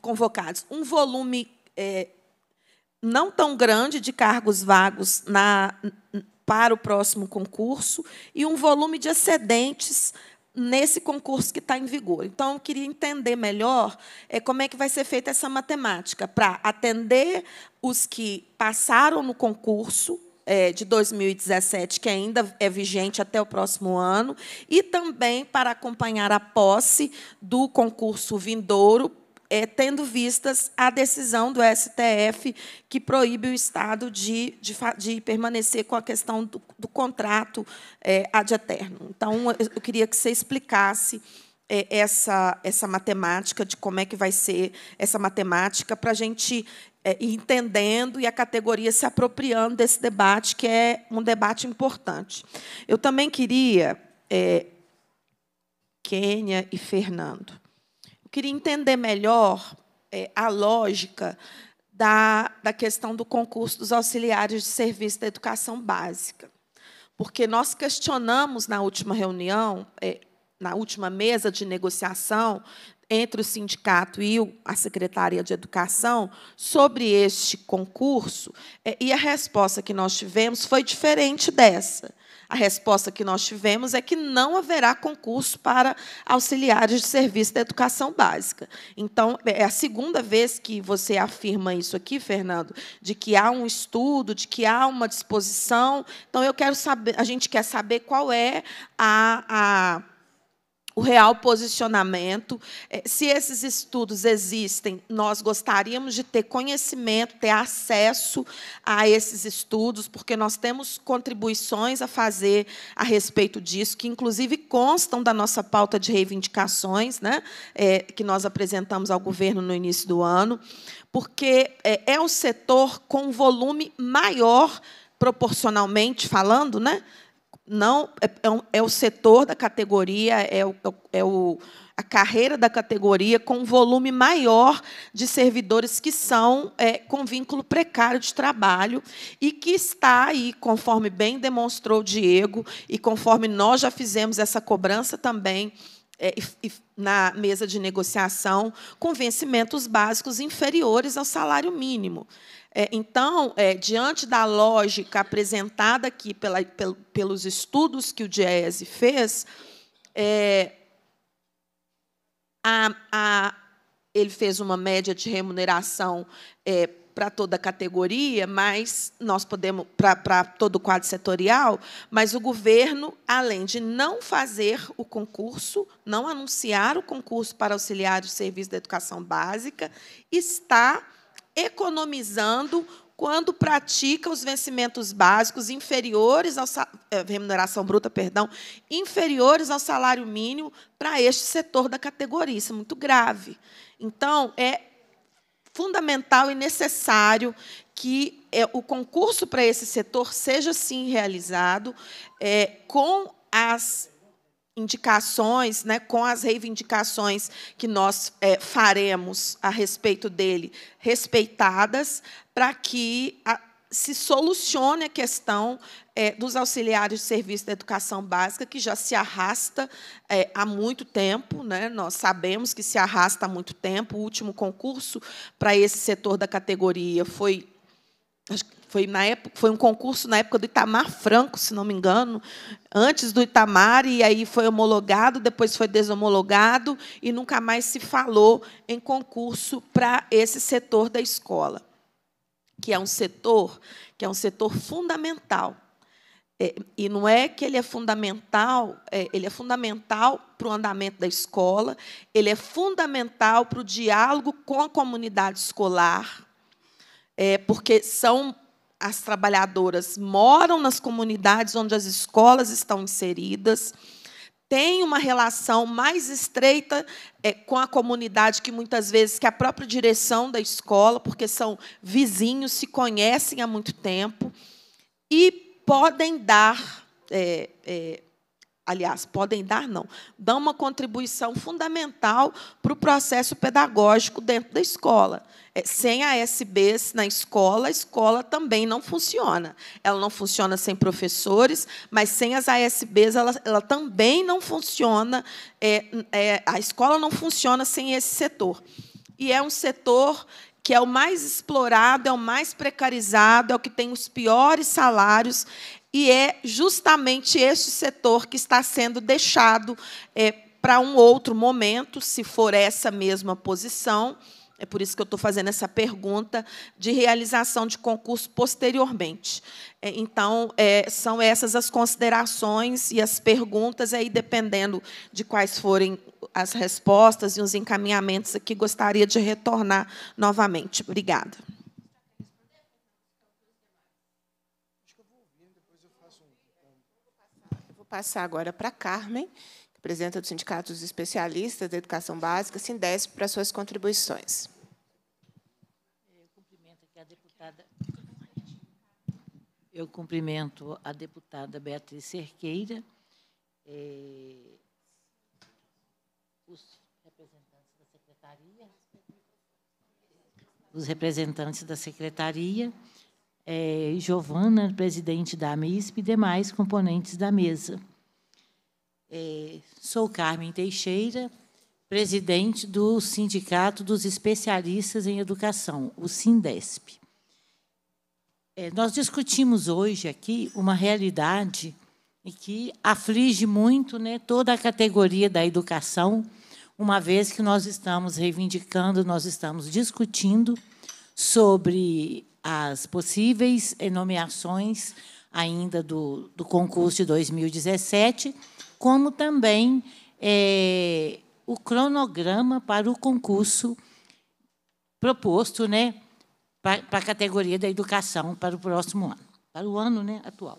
convocados, um volume é, não tão grande de cargos vagos na, para o próximo concurso e um volume de excedentes nesse concurso que está em vigor. Então, eu queria entender melhor é, como é que vai ser feita essa matemática para atender os que passaram no concurso é, de 2017, que ainda é vigente até o próximo ano, e também para acompanhar a posse do concurso vindouro é, tendo vistas a decisão do STF que proíbe o Estado de, de, de permanecer com a questão do, do contrato é, ad eterno. Então, eu queria que você explicasse é, essa, essa matemática, de como é que vai ser essa matemática, para a gente é, ir entendendo e a categoria se apropriando desse debate, que é um debate importante. Eu também queria. É, Quênia e Fernando queria entender melhor é, a lógica da, da questão do concurso dos auxiliares de serviço da educação básica. Porque nós questionamos na última reunião, é, na última mesa de negociação entre o sindicato e a Secretaria de Educação sobre este concurso, é, e a resposta que nós tivemos foi diferente dessa. A resposta que nós tivemos é que não haverá concurso para auxiliares de serviço da educação básica. Então, é a segunda vez que você afirma isso aqui, Fernando, de que há um estudo, de que há uma disposição. Então, eu quero saber, a gente quer saber qual é a, a o real posicionamento. É, se esses estudos existem, nós gostaríamos de ter conhecimento, ter acesso a esses estudos, porque nós temos contribuições a fazer a respeito disso, que inclusive constam da nossa pauta de reivindicações, né, é, que nós apresentamos ao governo no início do ano, porque é, é o setor com volume maior proporcionalmente falando, né? não é, é, é, o setor da categoria, é, o, é o, a carreira da categoria com volume maior de servidores que são é, com vínculo precário de trabalho e que está aí, conforme bem demonstrou o Diego e conforme nós já fizemos essa cobrança também é, na mesa de negociação, com vencimentos básicos inferiores ao salário mínimo. É, então, é, diante da lógica apresentada aqui pela, pel, pelos estudos que o Diese fez, é, a, a, ele fez uma média de remuneração é, para toda a categoria, mas nós podemos para todo o quadro setorial, mas o governo, além de não fazer o concurso, não anunciar o concurso para auxiliar de serviço da educação básica, está economizando quando pratica os vencimentos básicos inferiores ao eh, remuneração bruta, perdão, inferiores ao salário mínimo para este setor da categoria. Isso é muito grave. Então, é fundamental e necessário que é, o concurso para esse setor seja sim realizado é, com as indicações, né, com as reivindicações que nós é, faremos a respeito dele, respeitadas, para que a, se solucione a questão é, dos auxiliares de serviço da educação básica, que já se arrasta é, há muito tempo, né? nós sabemos que se arrasta há muito tempo. O último concurso para esse setor da categoria foi foi, na época, foi um concurso na época do Itamar Franco, se não me engano, antes do Itamar, e aí foi homologado, depois foi desomologado, e nunca mais se falou em concurso para esse setor da escola, que é um setor que é um setor fundamental. É, e não é que ele é fundamental, é, ele é fundamental para o andamento da escola, ele é fundamental para o diálogo com a comunidade escolar, é, porque são as trabalhadoras moram nas comunidades onde as escolas estão inseridas, têm uma relação mais estreita é, com a comunidade que muitas vezes que a própria direção da escola, porque são vizinhos, se conhecem há muito tempo e podem dar é, é, aliás, podem dar, não, dão uma contribuição fundamental para o processo pedagógico dentro da escola. É, sem ASBs na escola, a escola também não funciona. Ela não funciona sem professores, mas sem as ASBs ela, ela também não funciona, é, é, a escola não funciona sem esse setor. E é um setor que é o mais explorado, é o mais precarizado, é o que tem os piores salários, e é justamente este setor que está sendo deixado é, para um outro momento, se for essa mesma posição. É por isso que eu estou fazendo essa pergunta de realização de concurso posteriormente. É, então, é, são essas as considerações e as perguntas, aí, dependendo de quais forem as respostas e os encaminhamentos aqui, gostaria de retornar novamente. Obrigada. passar agora para a Carmen, que apresenta do Sindicato dos Especialistas da Educação Básica, Sindesp, para suas contribuições. Eu cumprimento aqui a deputada. Eu cumprimento a deputada Beatriz Cerqueira, é, os representantes da secretaria, os representantes da secretaria, é, Giovana, presidente da AMISP, e demais componentes da mesa. É, sou Carmen Teixeira, presidente do Sindicato dos Especialistas em Educação, o SINDESP. É, nós discutimos hoje aqui uma realidade que aflige muito né, toda a categoria da educação, uma vez que nós estamos reivindicando, nós estamos discutindo sobre as possíveis nomeações ainda do, do concurso de 2017, como também é, o cronograma para o concurso proposto né, para, para a categoria da educação para o próximo ano, para o ano né, atual.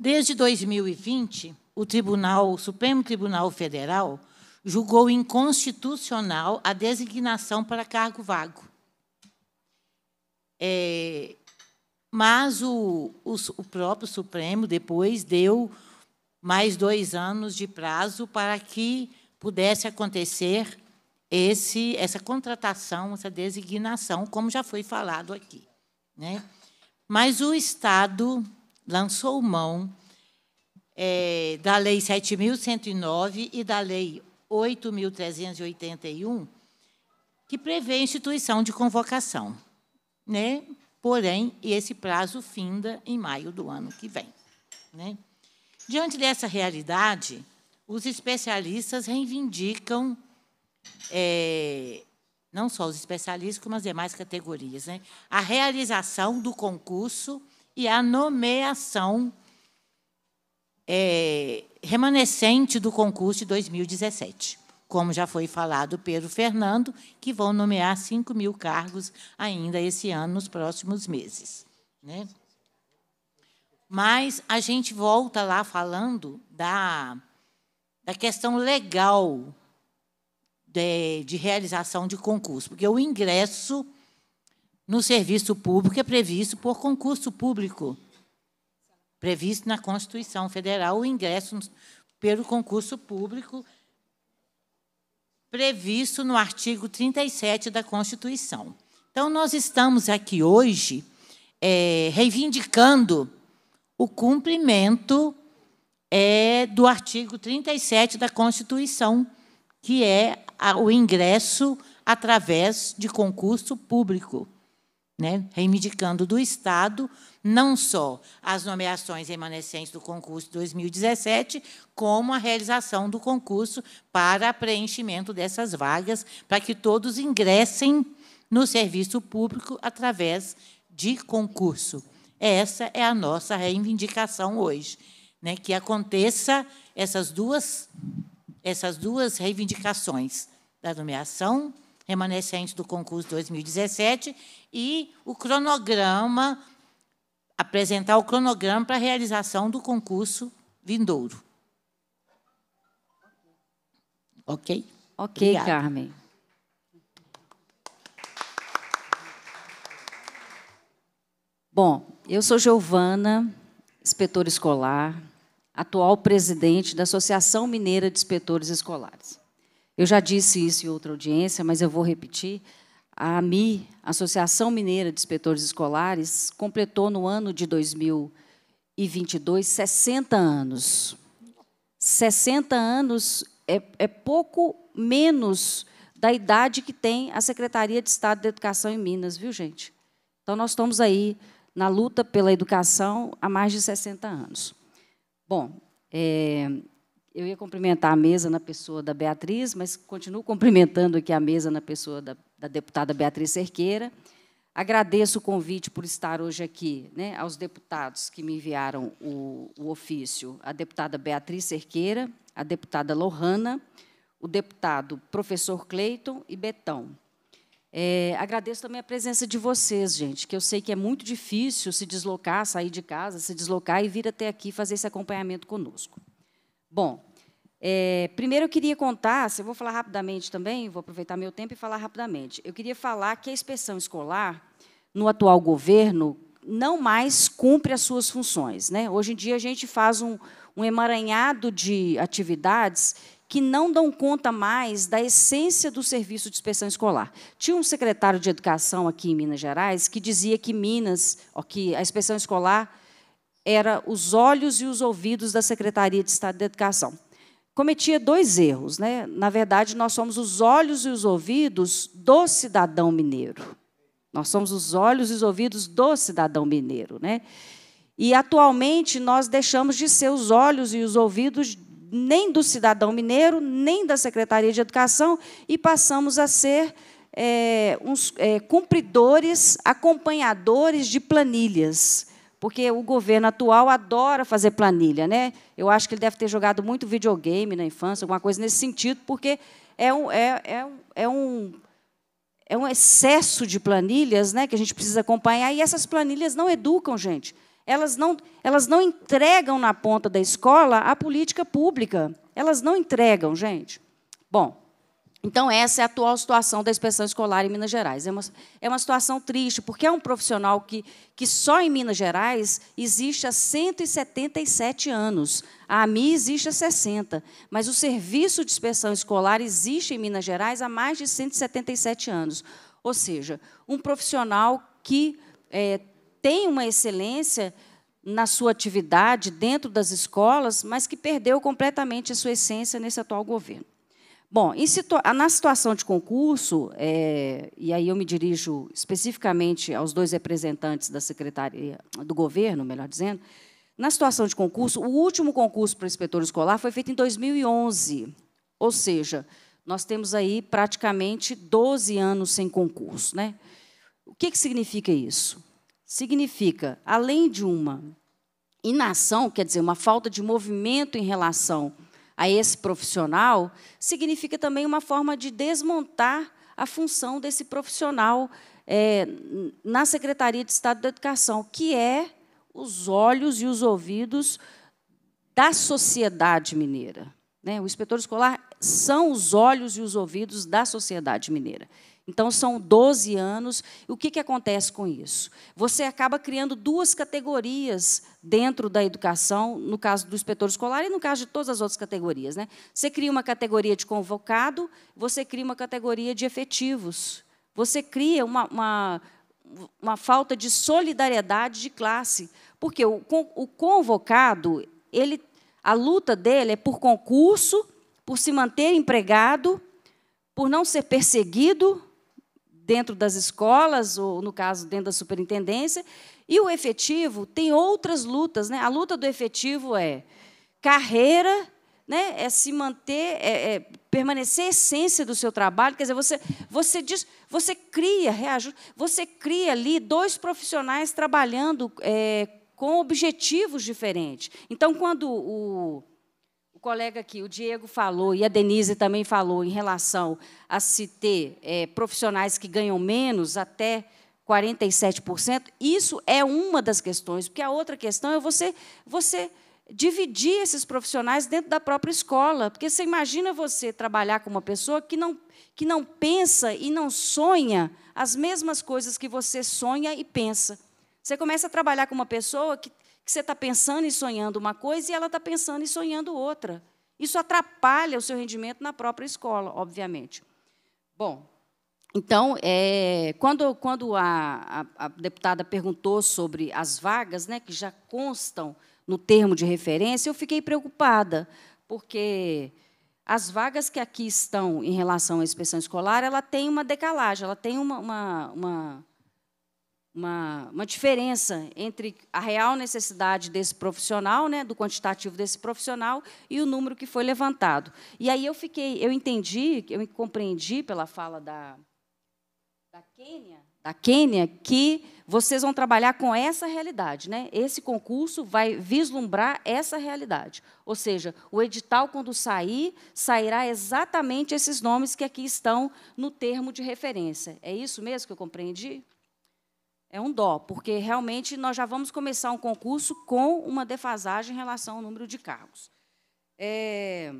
Desde 2020, o Tribunal, o Supremo Tribunal Federal julgou inconstitucional a designação para cargo vago, é, mas o, o, o próprio Supremo depois deu mais dois anos de prazo para que pudesse acontecer esse, essa contratação, essa designação, como já foi falado aqui. Né? Mas o Estado lançou mão é, da Lei 7.109 e da Lei 8.381, que prevê a instituição de convocação né? porém, esse prazo finda em maio do ano que vem. Né? Diante dessa realidade, os especialistas reivindicam, é, não só os especialistas, como as demais categorias, né? a realização do concurso e a nomeação é, remanescente do concurso de 2017 como já foi falado pelo Fernando, que vão nomear 5 mil cargos ainda esse ano, nos próximos meses. Né? Mas a gente volta lá falando da, da questão legal de, de realização de concurso, porque o ingresso no serviço público é previsto por concurso público, previsto na Constituição Federal, o ingresso pelo concurso público previsto no artigo 37 da Constituição. Então, nós estamos aqui hoje é, reivindicando o cumprimento é, do artigo 37 da Constituição, que é o ingresso através de concurso público, né? reivindicando do Estado não só as nomeações remanescentes do concurso 2017, como a realização do concurso para preenchimento dessas vagas, para que todos ingressem no serviço público através de concurso. Essa é a nossa reivindicação hoje, né, que aconteça essas duas essas duas reivindicações da nomeação remanescente do concurso 2017 e o cronograma apresentar o cronograma para a realização do concurso vindouro. Ok? Ok, Obrigada. Carmen. Bom, eu sou Giovana, inspetora escolar, atual presidente da Associação Mineira de Inspetores Escolares. Eu já disse isso em outra audiência, mas eu vou repetir. A AMI, Associação Mineira de Inspetores Escolares, completou no ano de 2022 60 anos. 60 anos é, é pouco menos da idade que tem a Secretaria de Estado de Educação em Minas, viu, gente? Então, nós estamos aí na luta pela educação há mais de 60 anos. Bom, é, eu ia cumprimentar a mesa na pessoa da Beatriz, mas continuo cumprimentando aqui a mesa na pessoa da, da deputada Beatriz Cerqueira. Agradeço o convite por estar hoje aqui, né, aos deputados que me enviaram o, o ofício, a deputada Beatriz Cerqueira, a deputada Lohana, o deputado professor Cleiton e Betão. É, agradeço também a presença de vocês, gente, que eu sei que é muito difícil se deslocar, sair de casa, se deslocar e vir até aqui fazer esse acompanhamento conosco. Bom, é, primeiro, eu queria contar, se eu vou falar rapidamente também, vou aproveitar meu tempo e falar rapidamente. Eu queria falar que a inspeção escolar, no atual governo, não mais cumpre as suas funções. Né? Hoje em dia, a gente faz um, um emaranhado de atividades que não dão conta mais da essência do serviço de inspeção escolar. Tinha um secretário de educação aqui em Minas Gerais que dizia que Minas, que a inspeção escolar era os olhos e os ouvidos da Secretaria de Estado de Educação cometia dois erros. Né? Na verdade, nós somos os olhos e os ouvidos do cidadão mineiro. Nós somos os olhos e os ouvidos do cidadão mineiro. Né? E, atualmente, nós deixamos de ser os olhos e os ouvidos nem do cidadão mineiro, nem da Secretaria de Educação, e passamos a ser é, uns é, cumpridores, acompanhadores de planilhas porque o governo atual adora fazer planilha, né? Eu acho que ele deve ter jogado muito videogame na infância, alguma coisa nesse sentido, porque é um, é, é, um, é um, é um excesso de planilhas, né? Que a gente precisa acompanhar e essas planilhas não educam, gente. Elas não, elas não entregam na ponta da escola a política pública. Elas não entregam, gente. Bom. Então, essa é a atual situação da inspeção escolar em Minas Gerais. É uma, é uma situação triste, porque é um profissional que, que só em Minas Gerais existe há 177 anos. A AMI existe há 60, mas o serviço de inspeção escolar existe em Minas Gerais há mais de 177 anos. Ou seja, um profissional que é, tem uma excelência na sua atividade dentro das escolas, mas que perdeu completamente a sua essência nesse atual governo. Bom, na situação de concurso, é, e aí eu me dirijo especificamente aos dois representantes da secretaria do governo, melhor dizendo, na situação de concurso, o último concurso para inspetor escolar foi feito em 2011, ou seja, nós temos aí praticamente 12 anos sem concurso. Né? O que, que significa isso? Significa, além de uma inação, quer dizer, uma falta de movimento em relação a esse profissional, significa também uma forma de desmontar a função desse profissional é, na Secretaria de Estado da Educação, que é os olhos e os ouvidos da sociedade mineira. Né? O inspetor escolar são os olhos e os ouvidos da sociedade mineira. Então, são 12 anos. O que, que acontece com isso? Você acaba criando duas categorias dentro da educação, no caso do inspetor escolar e no caso de todas as outras categorias. Né? Você cria uma categoria de convocado, você cria uma categoria de efetivos. Você cria uma, uma, uma falta de solidariedade de classe, porque o, o convocado, ele, a luta dele é por concurso, por se manter empregado, por não ser perseguido, dentro das escolas, ou no caso, dentro da superintendência. E o efetivo tem outras lutas. Né? A luta do efetivo é carreira, né? é se manter, é, é permanecer a essência do seu trabalho. Quer dizer, você, você diz, você cria, reajuste você cria ali dois profissionais trabalhando é, com objetivos diferentes. Então, quando o o colega aqui, o Diego falou e a Denise também falou em relação a se ter é, profissionais que ganham menos até 47%. Isso é uma das questões, porque a outra questão é você você dividir esses profissionais dentro da própria escola, porque você imagina você trabalhar com uma pessoa que não que não pensa e não sonha as mesmas coisas que você sonha e pensa. Você começa a trabalhar com uma pessoa que que você está pensando e sonhando uma coisa e ela está pensando e sonhando outra. Isso atrapalha o seu rendimento na própria escola, obviamente. Bom, então, é, quando, quando a, a, a, deputada perguntou sobre as vagas né, que já constam no termo de referência, eu fiquei preocupada, porque as vagas que aqui estão em relação à inspeção escolar, ela tem uma decalagem, ela tem uma, uma, uma uma, uma diferença entre a real necessidade desse profissional, né, do quantitativo desse profissional e o número que foi levantado. E aí eu fiquei, eu entendi, eu compreendi pela fala da da Quênia, da Quênia que vocês vão trabalhar com essa realidade, né? Esse concurso vai vislumbrar essa realidade. Ou seja, o edital quando sair, sairá exatamente esses nomes que aqui estão no termo de referência. É isso mesmo que eu compreendi? É um dó, porque realmente nós já vamos começar um concurso com uma defasagem em relação ao número de cargos. É...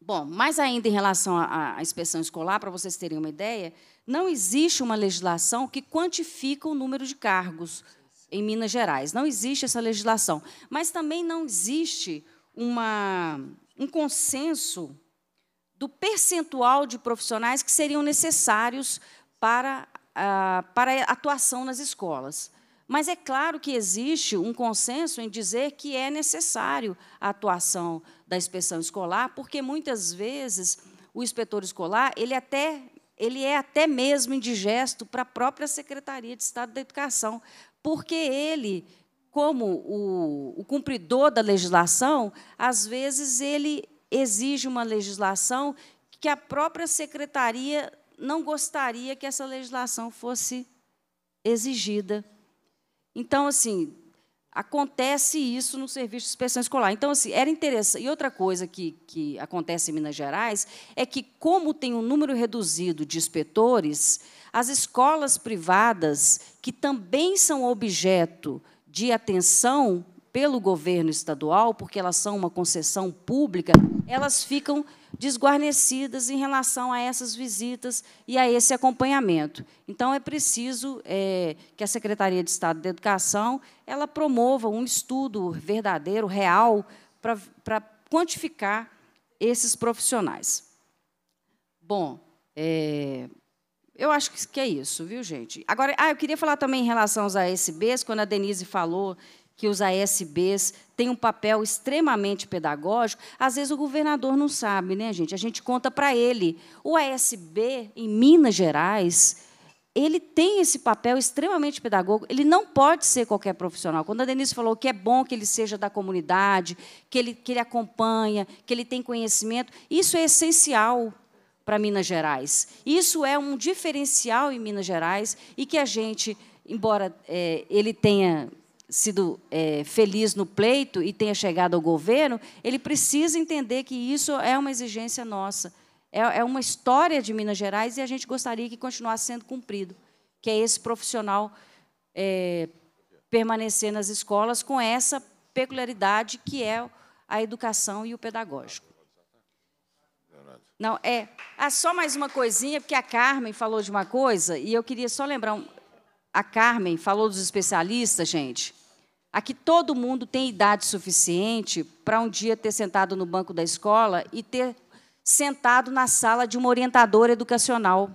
Bom, mais ainda em relação à, à inspeção escolar, para vocês terem uma ideia, não existe uma legislação que quantifica o número de cargos em Minas Gerais. Não existe essa legislação. Mas também não existe uma, um consenso do percentual de profissionais que seriam necessários para ah, para atuação nas escolas. Mas é claro que existe um consenso em dizer que é necessário a atuação da inspeção escolar, porque muitas vezes o inspetor escolar ele até ele é até mesmo indigesto para a própria Secretaria de Estado da Educação, porque ele, como o, o cumpridor da legislação, às vezes ele exige uma legislação que a própria secretaria não gostaria que essa legislação fosse exigida. Então, assim, acontece isso no serviço de inspeção escolar. Então, assim, era interessante. E outra coisa que, que acontece em Minas Gerais é que, como tem um número reduzido de inspetores, as escolas privadas, que também são objeto de atenção pelo governo estadual, porque elas são uma concessão pública, elas ficam desguarnecidas em relação a essas visitas e a esse acompanhamento. Então, é preciso é, que a Secretaria de Estado de Educação ela promova um estudo verdadeiro, real, para quantificar esses profissionais. Bom, é, eu acho que é isso, viu, gente? Agora, ah, eu queria falar também em relação aos ASBs, quando a Denise falou que os ASBs têm um papel extremamente pedagógico, às vezes o governador não sabe, né, gente? A gente conta para ele. O ASB, em Minas Gerais, ele tem esse papel extremamente pedagógico, ele não pode ser qualquer profissional. Quando a Denise falou que é bom que ele seja da comunidade, que ele, que ele acompanha, que ele tem conhecimento, isso é essencial para Minas Gerais. Isso é um diferencial em Minas Gerais e que a gente, embora é, ele tenha sido é, feliz no pleito e tenha chegado ao governo, ele precisa entender que isso é uma exigência nossa. É, é uma história de Minas Gerais e a gente gostaria que continuasse sendo cumprido, que é esse profissional é, permanecer nas escolas com essa peculiaridade que é a educação e o pedagógico. Não, é. Ah, só mais uma coisinha, porque a Carmen falou de uma coisa, e eu queria só lembrar. Um, a Carmen falou dos especialistas, gente a que todo mundo tem idade suficiente para um dia ter sentado no banco da escola e ter sentado na sala de uma orientadora educacional.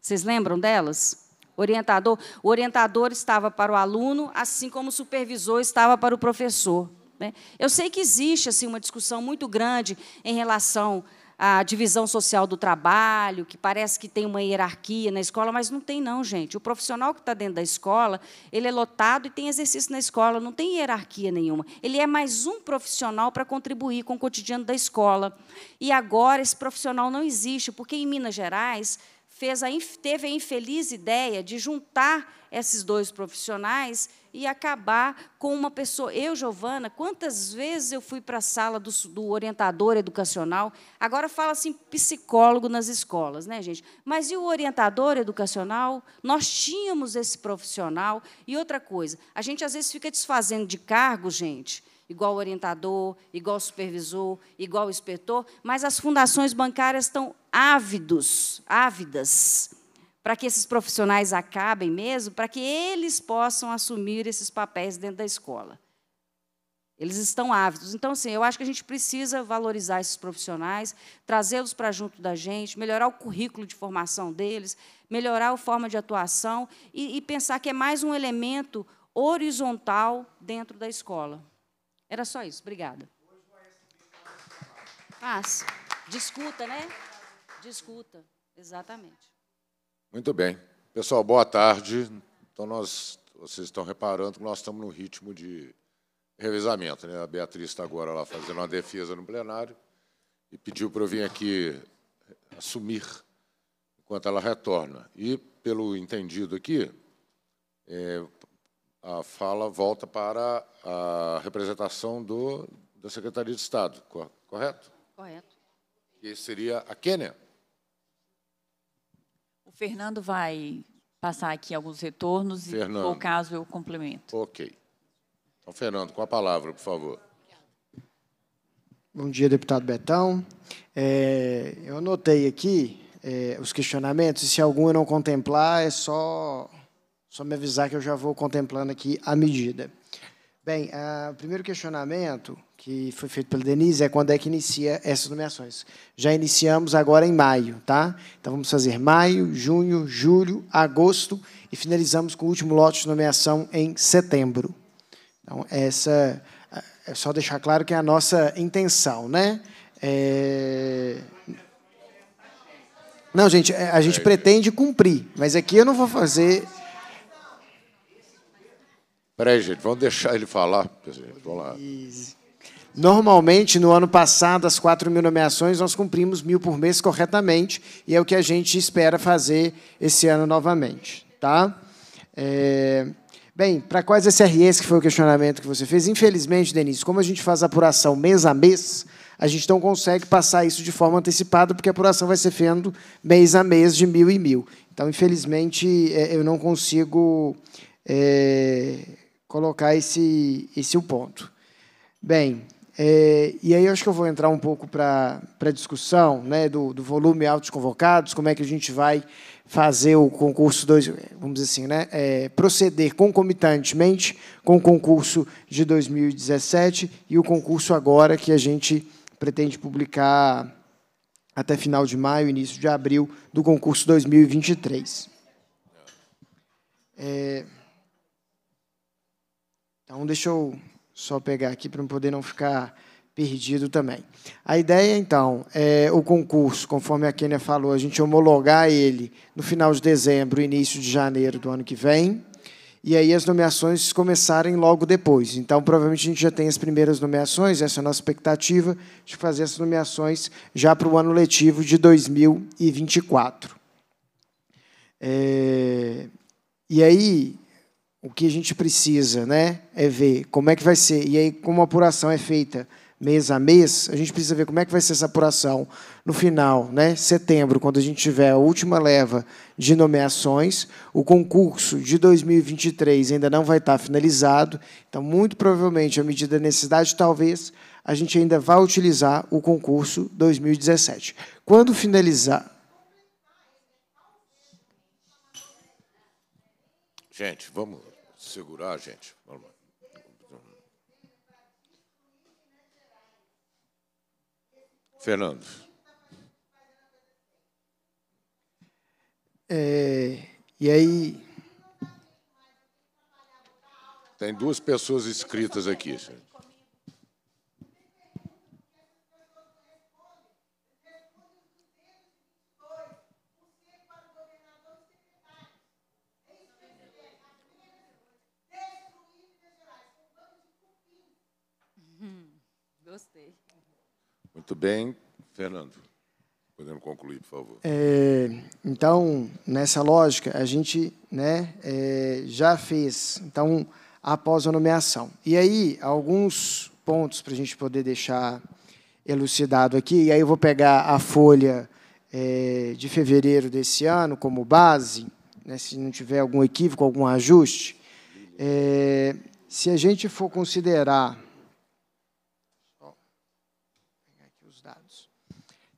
Vocês lembram delas? Orientador, o orientador estava para o aluno, assim como o supervisor estava para o professor. Né? Eu sei que existe assim uma discussão muito grande em relação a divisão social do trabalho, que parece que tem uma hierarquia na escola, mas não tem, não, gente. O profissional que está dentro da escola, ele é lotado e tem exercício na escola, não tem hierarquia nenhuma. Ele é mais um profissional para contribuir com o cotidiano da escola. E agora esse profissional não existe, porque em Minas Gerais fez a, teve a infeliz ideia de juntar esses dois profissionais e acabar com uma pessoa. Eu, Giovana, quantas vezes eu fui para a sala do, do, orientador educacional? Agora fala assim psicólogo nas escolas, né, gente? Mas e o orientador educacional? Nós tínhamos esse profissional. E outra coisa, a gente às vezes fica desfazendo de cargo, gente igual orientador, igual supervisor, igual inspetor, mas as fundações bancárias estão ávidos, ávidas para que esses profissionais acabem mesmo, para que eles possam assumir esses papéis dentro da escola. Eles estão ávidos. Então, assim, eu acho que a gente precisa valorizar esses profissionais, trazê-los para junto da gente, melhorar o currículo de formação deles, melhorar a forma de atuação e, e pensar que é mais um elemento horizontal dentro da escola. Era só isso. Obrigada. Passa. Discuta, né? Discuta. Exatamente. Muito bem. Pessoal, boa tarde. Então, nós, vocês estão reparando que nós estamos no ritmo de revezamento. Né? A Beatriz está agora lá fazendo uma defesa no plenário e pediu para eu vir aqui assumir enquanto ela retorna. E, pelo entendido aqui, é, a fala volta para a representação do, da Secretaria de Estado, correto? Correto. Que seria a Quênia. Fernando vai passar aqui alguns retornos Fernando. e, por caso, eu complemento. Ok. Então, Fernando, com a palavra, por favor. Bom dia, deputado Betão. É, eu anotei aqui é, os questionamentos, e se algum eu não contemplar, é só, só me avisar que eu já vou contemplando aqui a medida. Bem, ah, o primeiro questionamento que foi feito pela Denise é quando é que inicia essas nomeações. Já iniciamos agora em maio, tá? Então vamos fazer maio, junho, julho, agosto e finalizamos com o último lote de nomeação em setembro. Então essa ah, é só deixar claro que é a nossa intenção, né? É... Não, gente, é, a gente é. pretende cumprir, mas aqui eu não vou fazer aí, gente, vamos deixar ele falar. Vamos lá. Normalmente, no ano passado, as 4 mil nomeações, nós cumprimos mil por mês corretamente, e é o que a gente espera fazer esse ano novamente. Tá? É... Bem, para quais SREs, que foi o questionamento que você fez, infelizmente, Denise, como a gente faz a apuração mês a mês, a gente não consegue passar isso de forma antecipada, porque a apuração vai ser feita mês a mês de mil e mil. Então, infelizmente, é, eu não consigo é, colocar esse, esse o ponto. Bem, é, e aí acho que eu vou entrar um pouco para a discussão né, do, do volume altos convocados, como é que a gente vai fazer o concurso, dois, vamos dizer assim, né, é, proceder concomitantemente com o concurso de 2017 e o concurso agora que a gente pretende publicar até final de maio, início de abril, do concurso 2023. É, então, deixa eu só pegar aqui para não poder não ficar perdido também. A ideia, então, é o concurso, conforme a Kênia falou, a gente homologar ele no final de dezembro, início de janeiro do ano que vem, e aí as nomeações começarem logo depois. Então, provavelmente, a gente já tem as primeiras nomeações, essa é a nossa expectativa de fazer essas nomeações já para o ano letivo de 2024. É... E aí, o que a gente precisa, né? É ver como é que vai ser. E aí, como a apuração é feita mês a mês, a gente precisa ver como é que vai ser essa apuração no final, né? Setembro, quando a gente tiver a última leva de nomeações, o concurso de 2023 ainda não vai estar finalizado, então muito provavelmente à medida da necessidade, talvez a gente ainda vá utilizar o concurso 2017. Quando finalizar Gente, vamos segurar, gente. Vamos lá. Fernando. É, e aí? Tem duas pessoas escritas aqui. Senhor. Muito bem. Fernando, podemos concluir, por favor. É, então, nessa lógica, a gente né, é, já fez, então, após a nomeação. E aí, alguns pontos para a gente poder deixar elucidado aqui, e aí eu vou pegar a folha é, de fevereiro desse ano como base, né, se não tiver algum equívoco, algum ajuste. É, se a gente for considerar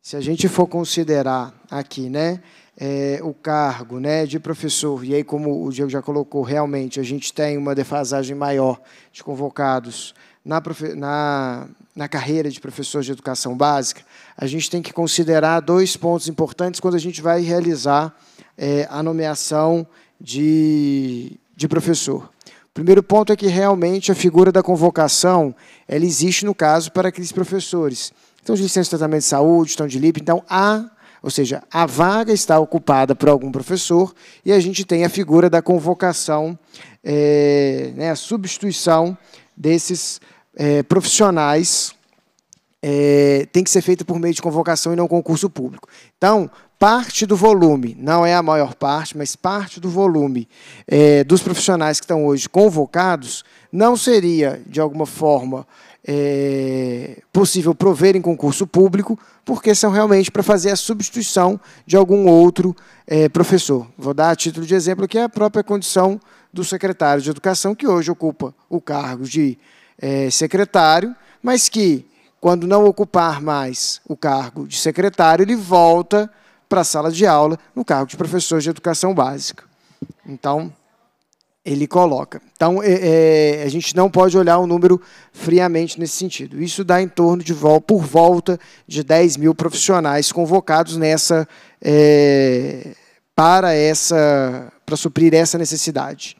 Se a gente for considerar aqui, né, é, o cargo, né, de professor, e aí como o Diego já colocou, realmente a gente tem uma defasagem maior de convocados na, na, na carreira de professor de educação básica, a gente tem que considerar dois pontos importantes quando a gente vai realizar é, a nomeação de, de professor. O primeiro ponto é que realmente a figura da convocação ela existe no caso para aqueles professores estão de licença de tratamento de saúde, estão de LIP. Então, há, ou seja, a vaga está ocupada por algum professor e a gente tem a figura da convocação, é, né, a substituição desses é, profissionais é, tem que ser feita por meio de convocação e não concurso público. Então, parte do volume, não é a maior parte, mas parte do volume é, dos profissionais que estão hoje convocados não seria, de alguma forma, é, possível prover em concurso público, porque são realmente para fazer a substituição de algum outro é, professor. Vou dar a título de exemplo que a própria condição do secretário de Educação, que hoje ocupa o cargo de é, secretário, mas que, quando não ocupar mais o cargo de secretário, ele volta para a sala de aula no cargo de professor de educação básica. Então, ele coloca. Então, é, é, a gente não pode olhar o número friamente nesse sentido. Isso dá em torno de por volta de 10 mil profissionais convocados nessa é, para essa para suprir essa necessidade.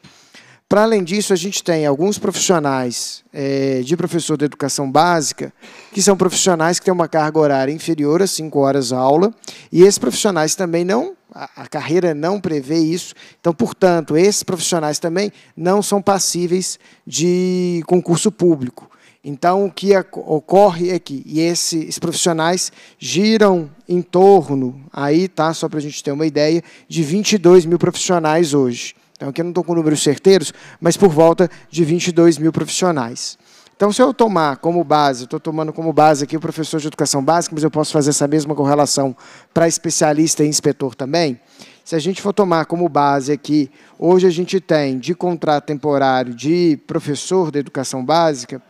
Para além disso, a gente tem alguns profissionais é, de professor de educação básica, que são profissionais que têm uma carga horária inferior a 5 horas aula, e esses profissionais também não a, carreira não prevê isso. Então, portanto, esses profissionais também não são passíveis de concurso público. Então, o que ocorre é que e esses profissionais giram em torno, aí tá, só para a gente ter uma ideia, de 22 mil profissionais hoje. Então, aqui eu não estou com números certeiros, mas por volta de 22 mil profissionais. Então, se eu tomar como base, estou tomando como base aqui o professor de educação básica, mas eu posso fazer essa mesma correlação para especialista e inspetor também. Se a gente for tomar como base aqui, hoje a gente tem de contrato temporário de professor de educação básica,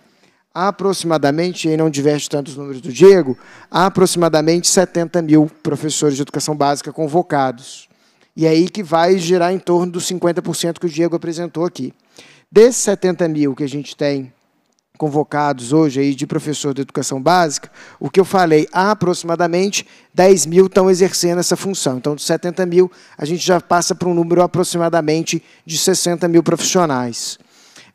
aproximadamente, e não diverte tanto os números do Diego, aproximadamente 70 mil professores de educação básica convocados. E é aí que vai girar em torno dos 50% que o Diego apresentou aqui. Desses 70 mil que a gente tem convocados hoje aí de professor de educação básica, o que eu falei, aproximadamente 10 mil estão exercendo essa função. Então, de 70 mil, a gente já passa para um número aproximadamente de 60 mil profissionais.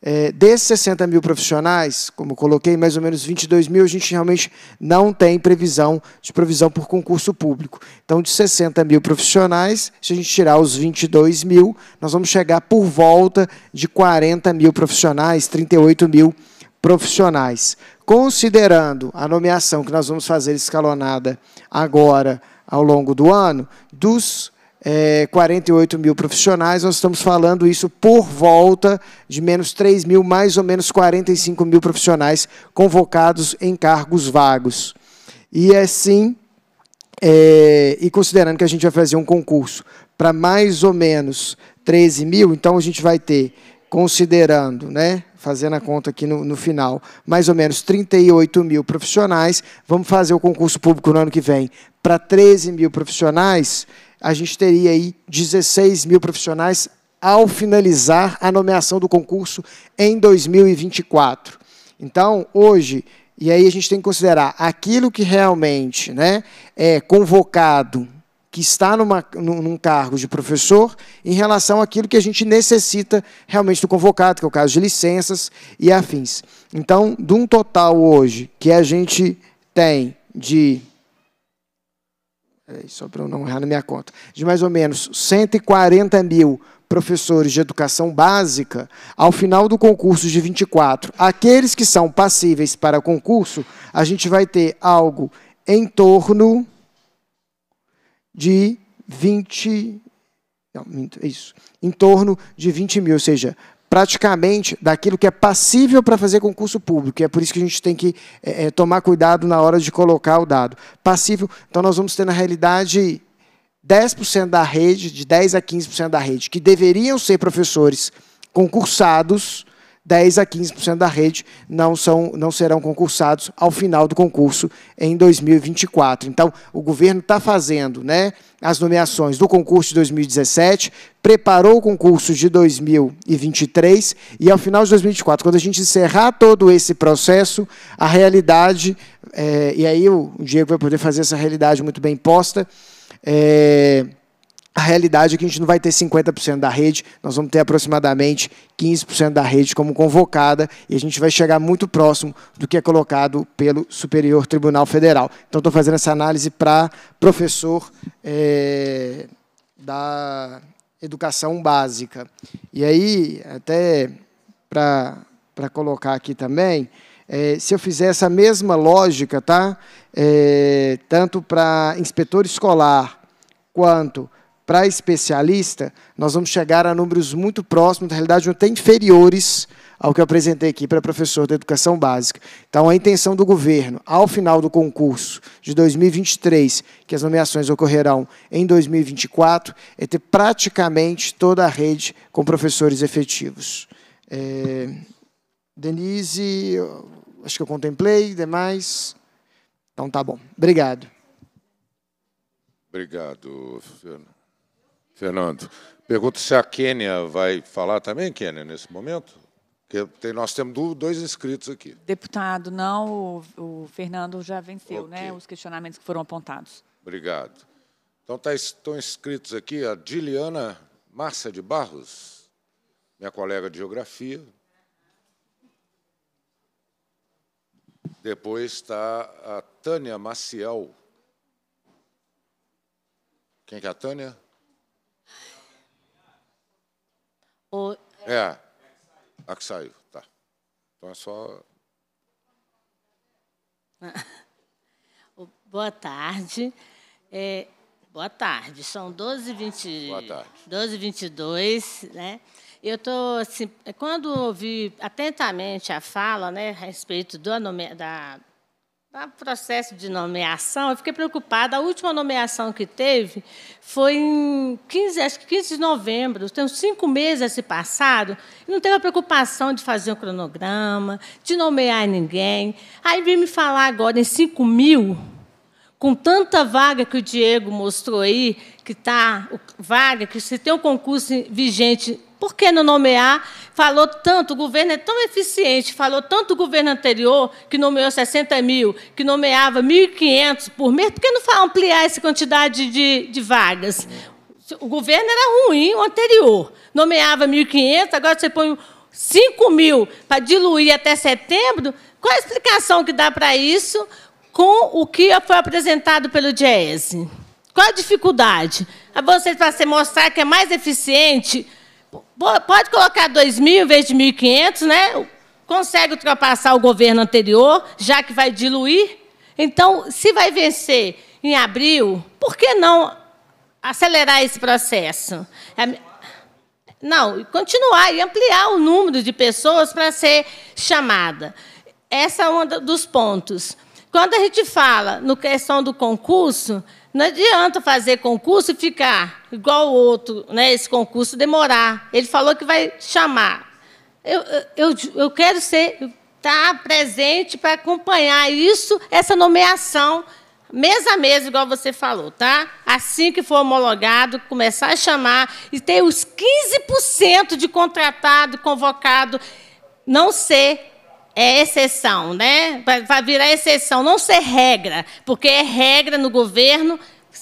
É, desses 60 mil profissionais, como coloquei, mais ou menos 22 mil, a gente realmente não tem previsão de provisão por concurso público. Então, de 60 mil profissionais, se a gente tirar os 22 mil, nós vamos chegar por volta de 40 mil profissionais, 38 mil profissionais profissionais. Considerando a nomeação que nós vamos fazer escalonada agora ao longo do ano, dos é, eh, 48 mil profissionais, nós estamos falando isso por volta de menos 3 mil, mais ou menos 45 mil profissionais convocados em cargos vagos. E assim, é, eh, e considerando que a gente vai fazer um concurso para mais ou menos 13 mil, então a gente vai ter, considerando né, fazendo a conta aqui no, no final, mais ou menos 38 mil profissionais. Vamos fazer o concurso público no ano que vem para 13 mil profissionais. A gente teria aí 16 mil profissionais ao finalizar a nomeação do concurso em 2024. Então, hoje, e aí a gente tem que considerar aquilo que realmente né, é convocado que está numa, num cargo de professor em relação àquilo que a gente necessita realmente do convocado, que é o caso de licenças e afins. Então, de um total hoje que a gente tem de. Só para eu não errar na minha conta, de mais ou menos 140 mil professores de educação básica, ao final do concurso de 24, aqueles que são passíveis para concurso, a gente vai ter algo em torno de 20. Não, é isso. Em torno de 20 mil, ou seja, praticamente daquilo que é passível para fazer concurso público. E é por isso que a gente tem que é, é tomar cuidado na hora de colocar o dado. Passível, então nós vamos ter, na realidade, 10% da rede, de 10% a 15% da rede, que deveriam ser professores concursados, 10 a 15% da rede não, são, não serão concursados ao final do concurso em 2024. Então, o governo está fazendo né, as nomeações do concurso de 2017, preparou o concurso de 2023 e, ao final de 2024, quando a gente encerrar todo esse processo, a realidade, é, e aí o Diego vai poder fazer essa realidade muito bem posta, é, a realidade é que a gente não vai ter 50% da rede, nós vamos ter aproximadamente 15% da rede como convocada e a gente vai chegar muito próximo do que é colocado pelo Superior Tribunal Federal. Então, estou fazendo essa análise para professor é, da educação básica. E aí, até para colocar aqui também, é, se eu fizer essa mesma lógica, tá? É, tanto para inspetor escolar quanto para especialista, nós vamos chegar a números muito próximos, na realidade, até inferiores ao que eu apresentei aqui para professor da educação básica. Então, a intenção do governo, ao final do concurso de 2023, que as nomeações ocorrerão em 2024, é ter praticamente toda a rede com professores efetivos. É... Denise, acho que eu contemplei, demais. Então, tá bom. Obrigado. Obrigado, Luciano. Fernando. Pergunto se a Quênia vai falar também, Quênia, nesse momento? Porque tem, nós temos dois inscritos aqui. Deputado, não, o, o Fernando já venceu né, okay. né, os questionamentos que foram apontados. Obrigado. Então tá, estão inscritos aqui a Diliana Márcia de Barros, minha colega de Geografia. Depois está a Tânia Maciel. Quem que é a Tânia? O... É, a que saiu, tá. Então é só. Boa tarde. É, boa tarde, são 12 h 22 Boa tarde. 12h22, né? Eu estou assim, quando ouvi atentamente a fala, né, a respeito do, da no ah, processo de nomeação, eu fiquei preocupada. A última nomeação que teve foi em 15, acho que 15 de novembro. Tem cinco meses se passado. Não teve a preocupação de fazer um cronograma, de nomear ninguém. Aí vem me falar agora em 5 mil, com tanta vaga que o Diego mostrou aí, que está vaga, que se tem um concurso vigente, por que não nomear? Falou tanto, o governo é tão eficiente, falou tanto o governo anterior, que nomeou 60 mil, que nomeava 1.500 por mês, por que não ampliar essa quantidade de, de vagas? O governo era ruim, o anterior. Nomeava 1.500, agora você põe 5 mil para diluir até setembro. Qual a explicação que dá para isso com o que foi apresentado pelo DIESE? Qual a dificuldade? A para você mostrar que é mais eficiente Pode colocar 2.000 em vez de 1.500, né? Consegue ultrapassar o governo anterior, já que vai diluir. Então, se vai vencer em abril, por que não acelerar esse processo? É não, continuar e ampliar o número de pessoas para ser chamada. Essa é um dos pontos. Quando a gente fala no questão do concurso, não adianta fazer concurso e ficar igual o outro, né? Esse concurso demorar. Ele falou que vai chamar. Eu, eu, eu quero ser estar tá presente para acompanhar isso, essa nomeação mês a mês, igual você falou, tá? Assim que for homologado, começar a chamar e ter os 15% de contratado, convocado, não ser é exceção, né? Vai virar exceção, não ser regra, porque é regra no governo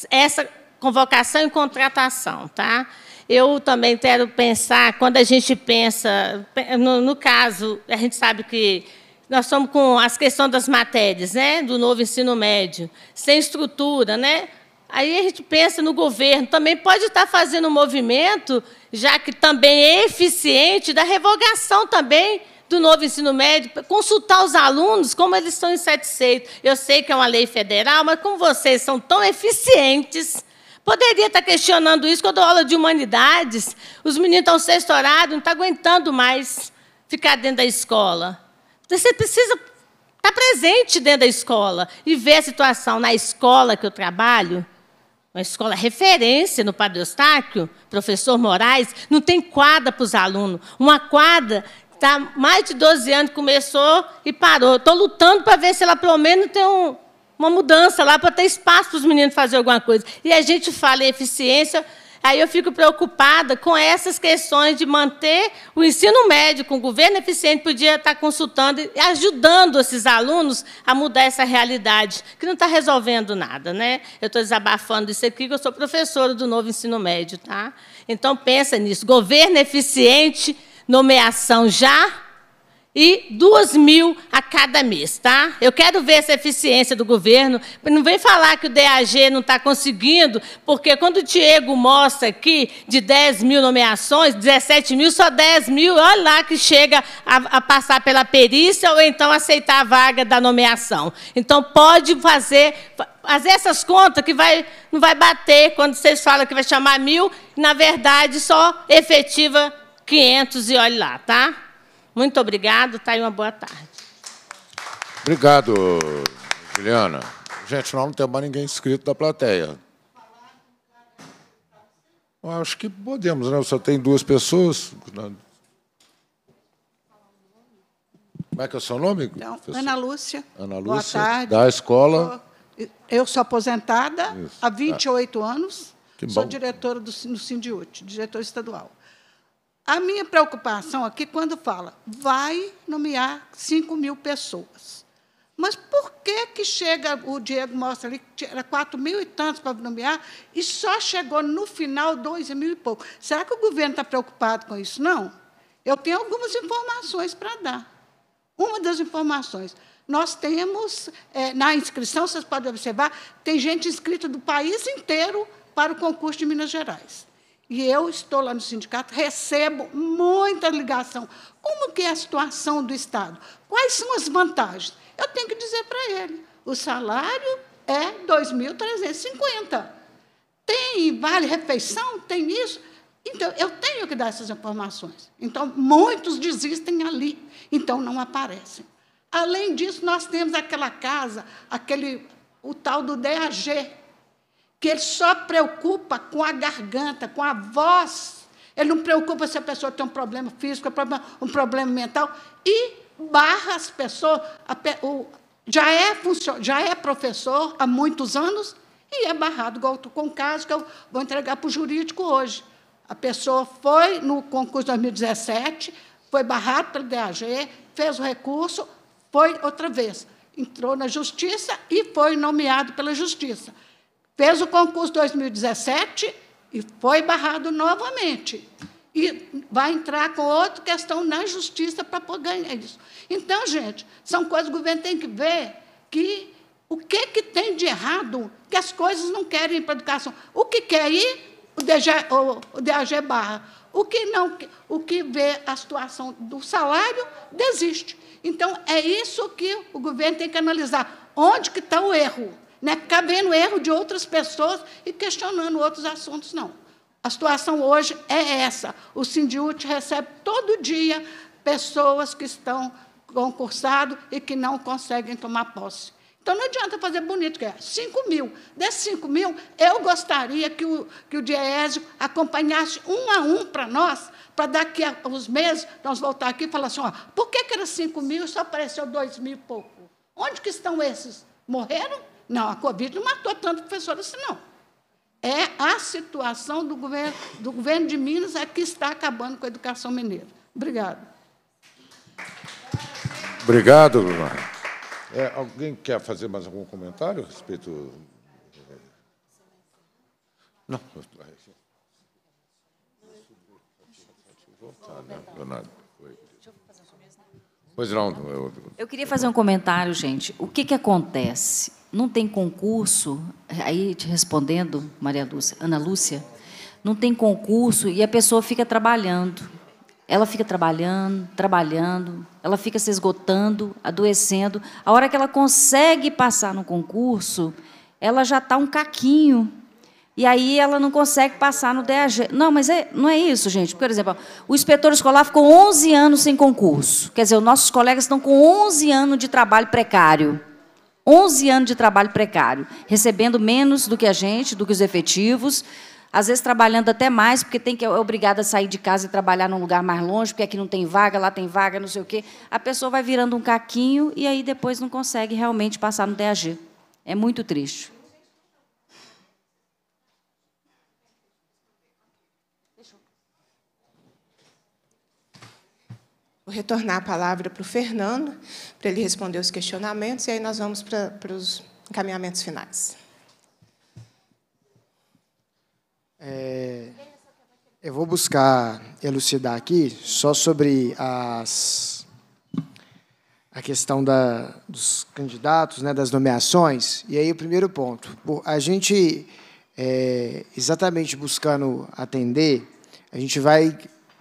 essa convocação e contratação, tá? Eu também quero pensar, quando a gente pensa, no, no caso, a gente sabe que nós estamos com as questões das matérias, né? Do novo ensino médio, sem estrutura, né? Aí a gente pensa no governo, também pode estar fazendo um movimento, já que também é eficiente, da revogação também do novo ensino médio, consultar os alunos como eles estão insatisfeitos. Eu sei que é uma lei federal, mas como vocês são tão eficientes, poderia estar questionando isso quando eu dou aula de humanidades. Os meninos estão sexto horário, não estão tá aguentando mais ficar dentro da escola. Então, você precisa estar tá presente dentro da escola e ver a situação. Na escola que eu trabalho, uma escola referência no Padre Eustáquio, professor Moraes, não tem quadra para os alunos. Uma quadra Tá mais de 12 anos começou e parou. Estou lutando para ver se ela pelo menos tem um, uma mudança lá para ter espaço para os meninos fazerem alguma coisa. E a gente fala em eficiência, aí eu fico preocupada com essas questões de manter o ensino médio com o governo eficiente, podia estar tá consultando e ajudando esses alunos a mudar essa realidade, que não está resolvendo nada. Né? Eu estou desabafando isso aqui, porque eu sou professora do novo ensino médio. Tá? Então, pensa nisso. Governo eficiente nomeação já e duas mil a cada mês, tá? Eu quero ver essa eficiência do governo. Não vem falar que o DAG não está conseguindo, porque quando o Diego mostra aqui de 10 mil nomeações, 17 mil, só 10 mil, olha lá que chega a, a passar pela perícia ou então aceitar a vaga da nomeação. Então pode fazer fazer essas contas que vai, não vai bater quando vocês falam que vai chamar mil, na verdade só efetiva 500 e olhe lá, tá? Muito obrigado, tá aí uma boa tarde. Obrigado, Juliana. Gente, nós não temos mais ninguém inscrito da plateia. Eu acho que podemos, né? Só tem duas pessoas. Como é que é o seu nome? Então, Ana Lúcia. Ana Lúcia. Boa tarde. Da escola. Eu sou aposentada Isso. há 28 tá. ah. anos. Que sou bom. diretora do, no Sindiúte, diretora estadual. A minha preocupação aqui, quando fala, vai nomear 5 mil pessoas. Mas por que, que chega, o Diego mostra ali, que era 4 mil e tantos para nomear, e só chegou no final 2 mil e pouco? Será que o governo está preocupado com isso? Não. Eu tenho algumas informações para dar. Uma das informações, nós temos, é, na inscrição, vocês podem observar, tem gente inscrita do país inteiro para o concurso de Minas Gerais. E eu estou lá no sindicato, recebo muita ligação. Como que é a situação do Estado? Quais são as vantagens? Eu tenho que dizer para ele, o salário é 2.350. Tem vale-refeição? Tem isso? Então, eu tenho que dar essas informações. Então, muitos desistem ali, então não aparecem. Além disso, nós temos aquela casa, aquele, o tal do DAG, que ele só preocupa com a garganta, com a voz. Ele não preocupa se a pessoa tem um problema físico, um problema mental, e barra as pessoas. já, é já é professor há muitos anos e é barrado, igual com o caso que eu vou entregar para o jurídico hoje. A pessoa foi no concurso 2017, foi barrado pelo DAG, fez o recurso, foi outra vez. Entrou na justiça e foi nomeado pela justiça. Fez o concurso 2017 e foi barrado novamente. E vai entrar com outra questão na justiça para poder ganhar isso. Então, gente, são coisas que o governo tem que ver que o que, que tem de errado que as coisas não querem ir para a educação. O que quer ir, o, DG, o, o DAG barra. O que não, o que vê a situação do salário, desiste. Então, é isso que o governo tem que analisar. Onde que está o erro? né, cabendo erro de outras pessoas e questionando outros assuntos, não. A situação hoje é essa. O Sindiúte recebe todo dia pessoas que estão concursadas e que não conseguem tomar posse. Então, não adianta fazer bonito, que é 5 mil. Desses 5 mil, eu gostaria que o, que o Diésio acompanhasse um a um para nós, para daqui a uns meses nós voltar aqui e falar assim, ó, por que, que era 5 mil e só apareceu 2 mil e pouco? Onde que estão esses? Morreram? Não, a Covid não matou tanto professor assim, não. É a situação do governo, do governo de Minas é que está acabando com a educação mineira. Obrigado. Obrigado, Bruno. É, alguém quer fazer mais algum comentário a respeito? Não. Né, pois não. Eu... eu queria fazer um comentário, gente. O que, que acontece? não tem concurso, aí te respondendo, Maria Lúcia, Ana Lúcia, não tem concurso e a pessoa fica trabalhando. Ela fica trabalhando, trabalhando, ela fica se esgotando, adoecendo. A hora que ela consegue passar no concurso, ela já está um caquinho. E aí ela não consegue passar no DAG. Não, mas é, não é isso, gente. Por exemplo, o inspetor escolar ficou 11 anos sem concurso. Quer dizer, os nossos colegas estão com 11 anos de trabalho precário. 11 anos de trabalho precário, recebendo menos do que a gente, do que os efetivos, às vezes trabalhando até mais, porque tem que é obrigada a sair de casa e trabalhar num lugar mais longe, porque aqui não tem vaga, lá tem vaga, não sei o quê. A pessoa vai virando um caquinho e aí depois não consegue realmente passar no TAG. É muito triste. Vou retornar a palavra para o Fernando, para ele responder os questionamentos, e aí nós vamos para, para os encaminhamentos finais. É, eu vou buscar elucidar aqui só sobre as, a questão da, dos candidatos, né, das nomeações. E aí o primeiro ponto. A gente, é, exatamente buscando atender, a gente vai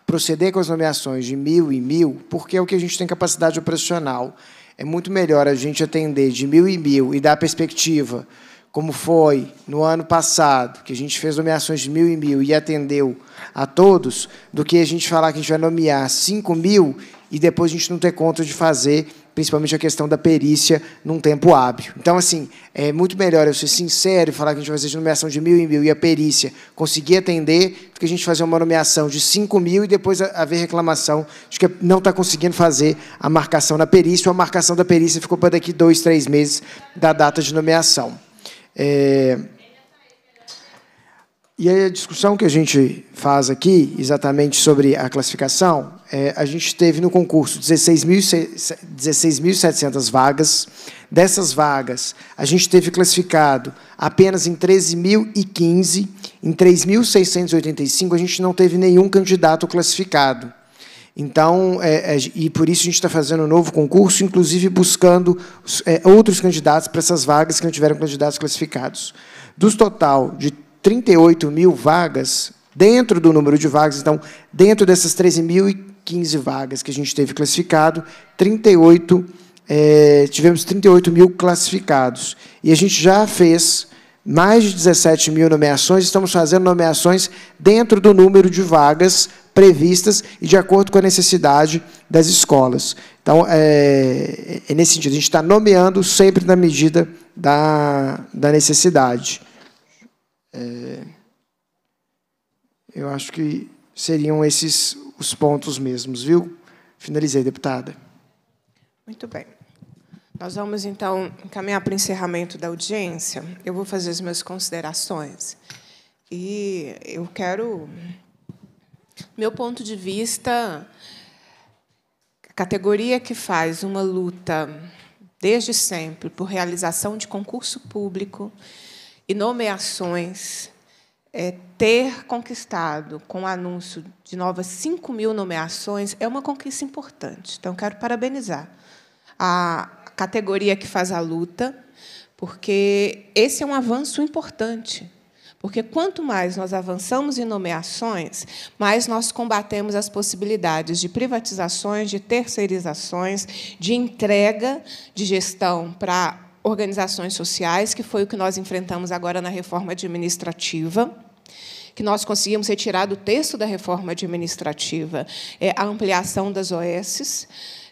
proceder com as nomeações de mil e mil, porque é o que a gente tem capacidade operacional. É muito melhor a gente atender de mil e mil e dar perspectiva, como foi no ano passado, que a gente fez nomeações de mil e mil e atendeu a todos, do que a gente falar que a gente vai nomear cinco mil e depois a gente não ter conta de fazer principalmente a questão da perícia num tempo hábil. Então, assim, é muito melhor eu ser sincero e falar que a gente vai fazer nomeação de mil em mil e a perícia conseguir atender, do que a gente fazer uma nomeação de cinco mil e depois haver reclamação de que não está conseguindo fazer a marcação na perícia, ou a marcação da perícia ficou para daqui dois, três meses da data de nomeação. É... E aí a discussão que a gente faz aqui, exatamente sobre a classificação, é, a gente teve no concurso 16.700 16 vagas. Dessas vagas, a gente teve classificado apenas em 13.015. Em 3.685, a gente não teve nenhum candidato classificado. Então, é, é, e por isso a gente está fazendo um novo concurso, inclusive buscando é, outros candidatos para essas vagas que não tiveram candidatos classificados. Dos total de 38 mil vagas dentro do número de vagas. Então, dentro dessas 13.015 vagas que a gente teve classificado, 38 é, eh, tivemos 38 mil classificados. E a gente já fez mais de 17 mil nomeações, estamos fazendo nomeações dentro do número de vagas previstas e de acordo com a necessidade das escolas. Então, é, é nesse sentido, a gente está nomeando sempre na medida da, da necessidade. É, eu acho que seriam esses os pontos mesmos, viu? Finalizei, deputada. Muito bem. Nós vamos, então, encaminhar para o encerramento da audiência. Eu vou fazer as minhas considerações. E eu quero. Meu ponto de vista, a categoria que faz uma luta desde sempre por realização de concurso público, e nomeações, é, ter conquistado com o anúncio de novas 5 mil nomeações é uma conquista importante. Então, quero parabenizar a categoria que faz a luta, porque esse é um avanço importante. Porque quanto mais nós avançamos em nomeações, mais nós combatemos as possibilidades de privatizações, de terceirizações, de entrega de gestão para organizações sociais, que foi o que nós enfrentamos agora na reforma administrativa que nós conseguimos retirar do texto da reforma administrativa é, a ampliação das OSs,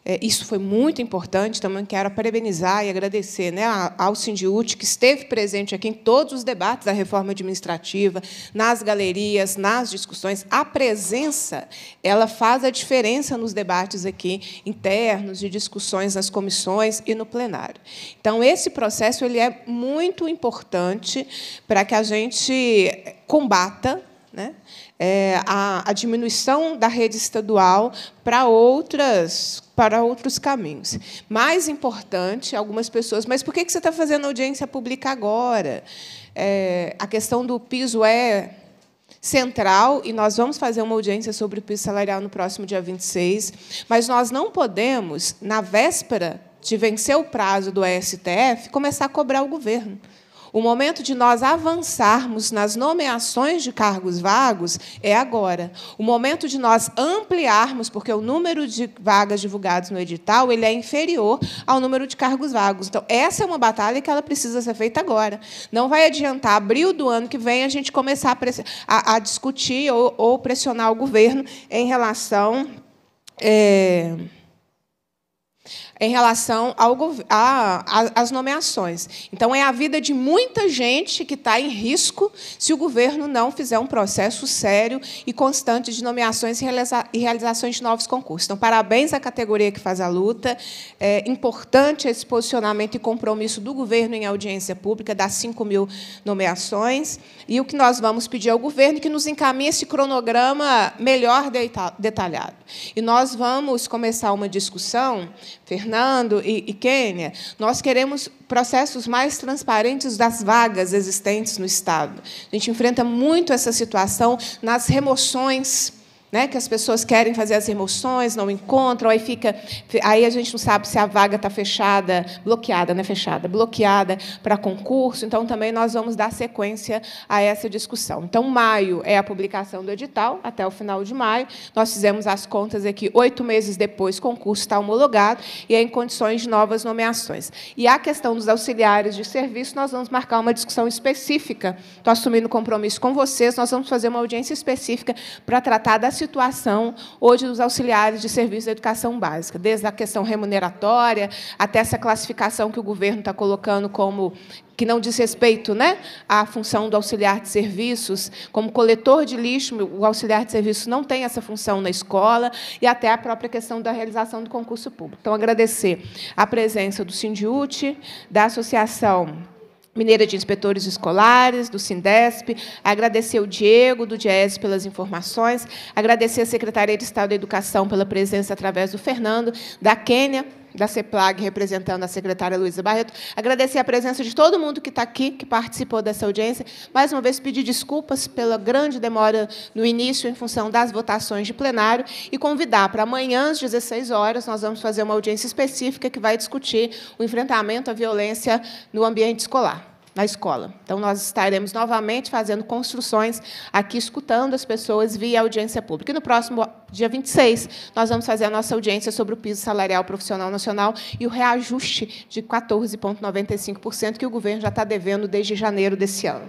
é, isso foi muito importante. Também quero parabenizar e agradecer né, ao Sindiúti, que esteve presente aqui em todos os debates da reforma administrativa, nas galerias, nas discussões. A presença ela faz a diferença nos debates aqui internos, de discussões nas comissões e no plenário. Então, esse processo ele é muito importante para que a gente combata né, é, a, a diminuição da rede estadual para outras para outros caminhos. Mais importante, algumas pessoas, mas por que você está fazendo audiência pública agora? É, a questão do piso é central e nós vamos fazer uma audiência sobre o piso salarial no próximo dia 26, mas nós não podemos, na véspera de vencer o prazo do STF, começar a cobrar o governo. O momento de nós avançarmos nas nomeações de cargos vagos é agora. O momento de nós ampliarmos, porque o número de vagas divulgadas no edital ele é inferior ao número de cargos vagos. Então, essa é uma batalha que ela precisa ser feita agora. Não vai adiantar abril do ano que vem a gente começar a, a, a discutir ou, ou, pressionar o governo em relação. É em relação ao, a, a, às nomeações. Então, é a vida de muita gente que está em risco se o governo não fizer um processo sério e constante de nomeações e realizações de novos concursos. Então, parabéns à categoria que faz a luta. É importante esse posicionamento e compromisso do governo em audiência pública, das 5 mil nomeações. E o que nós vamos pedir ao governo é que nos encaminhe esse cronograma melhor detalhado. E nós vamos começar uma discussão, Fernando, Fernando e, e Quênia, nós queremos processos mais transparentes das vagas existentes no Estado. A gente enfrenta muito essa situação nas remoções né, que as pessoas querem fazer as remoções, não encontram, aí fica, aí a gente não sabe se a vaga está fechada, bloqueada, né, fechada, bloqueada para concurso. Então também nós vamos dar sequência a essa discussão. Então maio é a publicação do edital até o final de maio. Nós fizemos as contas aqui oito meses depois, o concurso está homologado e é em condições de novas nomeações. E a questão dos auxiliares de serviço, nós vamos marcar uma discussão específica. Estou assumindo compromisso com vocês, nós vamos fazer uma audiência específica para tratar das situação hoje dos auxiliares de serviço da educação básica, desde a questão remuneratória até essa classificação que o governo está colocando como que não diz respeito né, à função do auxiliar de serviços. Como coletor de lixo, o auxiliar de serviços não tem essa função na escola e até a própria questão da realização do concurso público. Então, agradecer a presença do Sindiute, da Associação Mineira de Inspetores Escolares, do Sindesp, agradecer o Diego, do DIES, pelas informações, agradecer a Secretaria de Estado da Educação pela presença através do Fernando, da Quênia, da CEPLAG, representando a secretária Luísa Barreto. Agradecer a presença de todo mundo que está aqui, que participou dessa audiência. Mais uma vez, pedir desculpas pela grande demora no início, em função das votações de plenário, e convidar para amanhã, às 16 horas, nós vamos fazer uma audiência específica que vai discutir o enfrentamento à violência no ambiente escolar na escola. Então, nós estaremos novamente fazendo construções aqui, escutando as pessoas via audiência pública. E no próximo dia 26, nós vamos fazer a nossa audiência sobre o piso salarial profissional nacional e o reajuste de 14,95% que o governo já está devendo desde janeiro desse ano.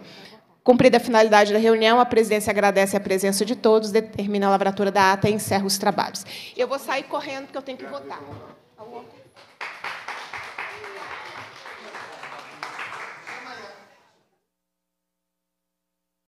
Cumprida a finalidade da reunião, a presidência agradece a presença de todos, determina a lavratura da ata e encerra os trabalhos. Eu vou sair correndo, porque eu tenho que votar.